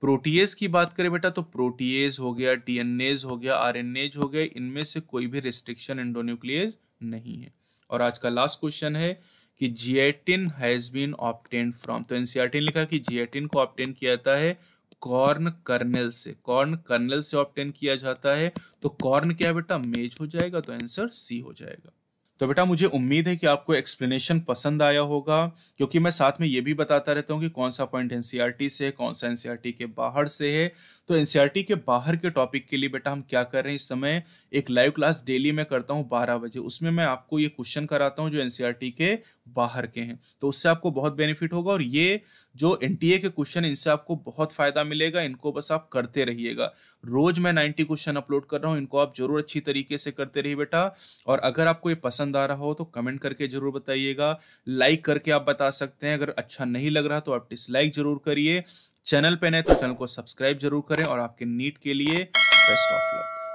प्रोटीएज की बात करें बेटा तो प्रोटीएज हो गया डीएनएज हो गया आरएनएज हो गया इनमें से कोई भी रिस्ट्रिक्शन एंडोन्यूक्लियस नहीं है और आज का लास्ट क्वेश्चन है कि zeatin has been obtain from तो एनसीआरटी e ने लिखा कि जिएटिन को ऑप्टेन किया जाता है कॉर्न कर्नल से कॉर्न कर्नल से ऑप्टेन किया जाता है तो कॉर्न क्या बेटा मेज हो जाएगा तो आंसर सी हो जाएगा तो बेटा मुझे उम्मीद है कि आपको एक्सप्लेनेशन पसंद आया होगा क्योंकि मैं साथ में ये भी बताता रहता हूँ कि कौन सा पॉइंट एनसीआरटी e से है कौन सा एनसीआरटी e के बाहर से है तो एनसीईआरटी e के बाहर के टॉपिक के लिए बेटा हम क्या कर रहे हैं इस समय एक लाइव क्लास डेली में करता हूँ बारह बजे उसमें मैं आपको ये क्वेश्चन कराता हूँ जो एनसीईआरटी e के बाहर के हैं तो उससे आपको बहुत बेनिफिट होगा और ये जो एन के क्वेश्चन इनसे आपको बहुत फायदा मिलेगा इनको बस आप करते रहिएगा रोज मैं नाइन्टी क्वेश्चन अपलोड कर रहा हूँ इनको आप जरूर अच्छी तरीके से करते रहिए बेटा और अगर आपको ये पसंद आ रहा हो तो कमेंट करके जरूर बताइएगा लाइक करके आप बता सकते हैं अगर अच्छा नहीं लग रहा तो आप डिसलाइक जरूर करिए चैनल पे नए तो चैनल को सब्सक्राइब जरूर करें और आपके नीट के लिए बेस्ट ऑफ लक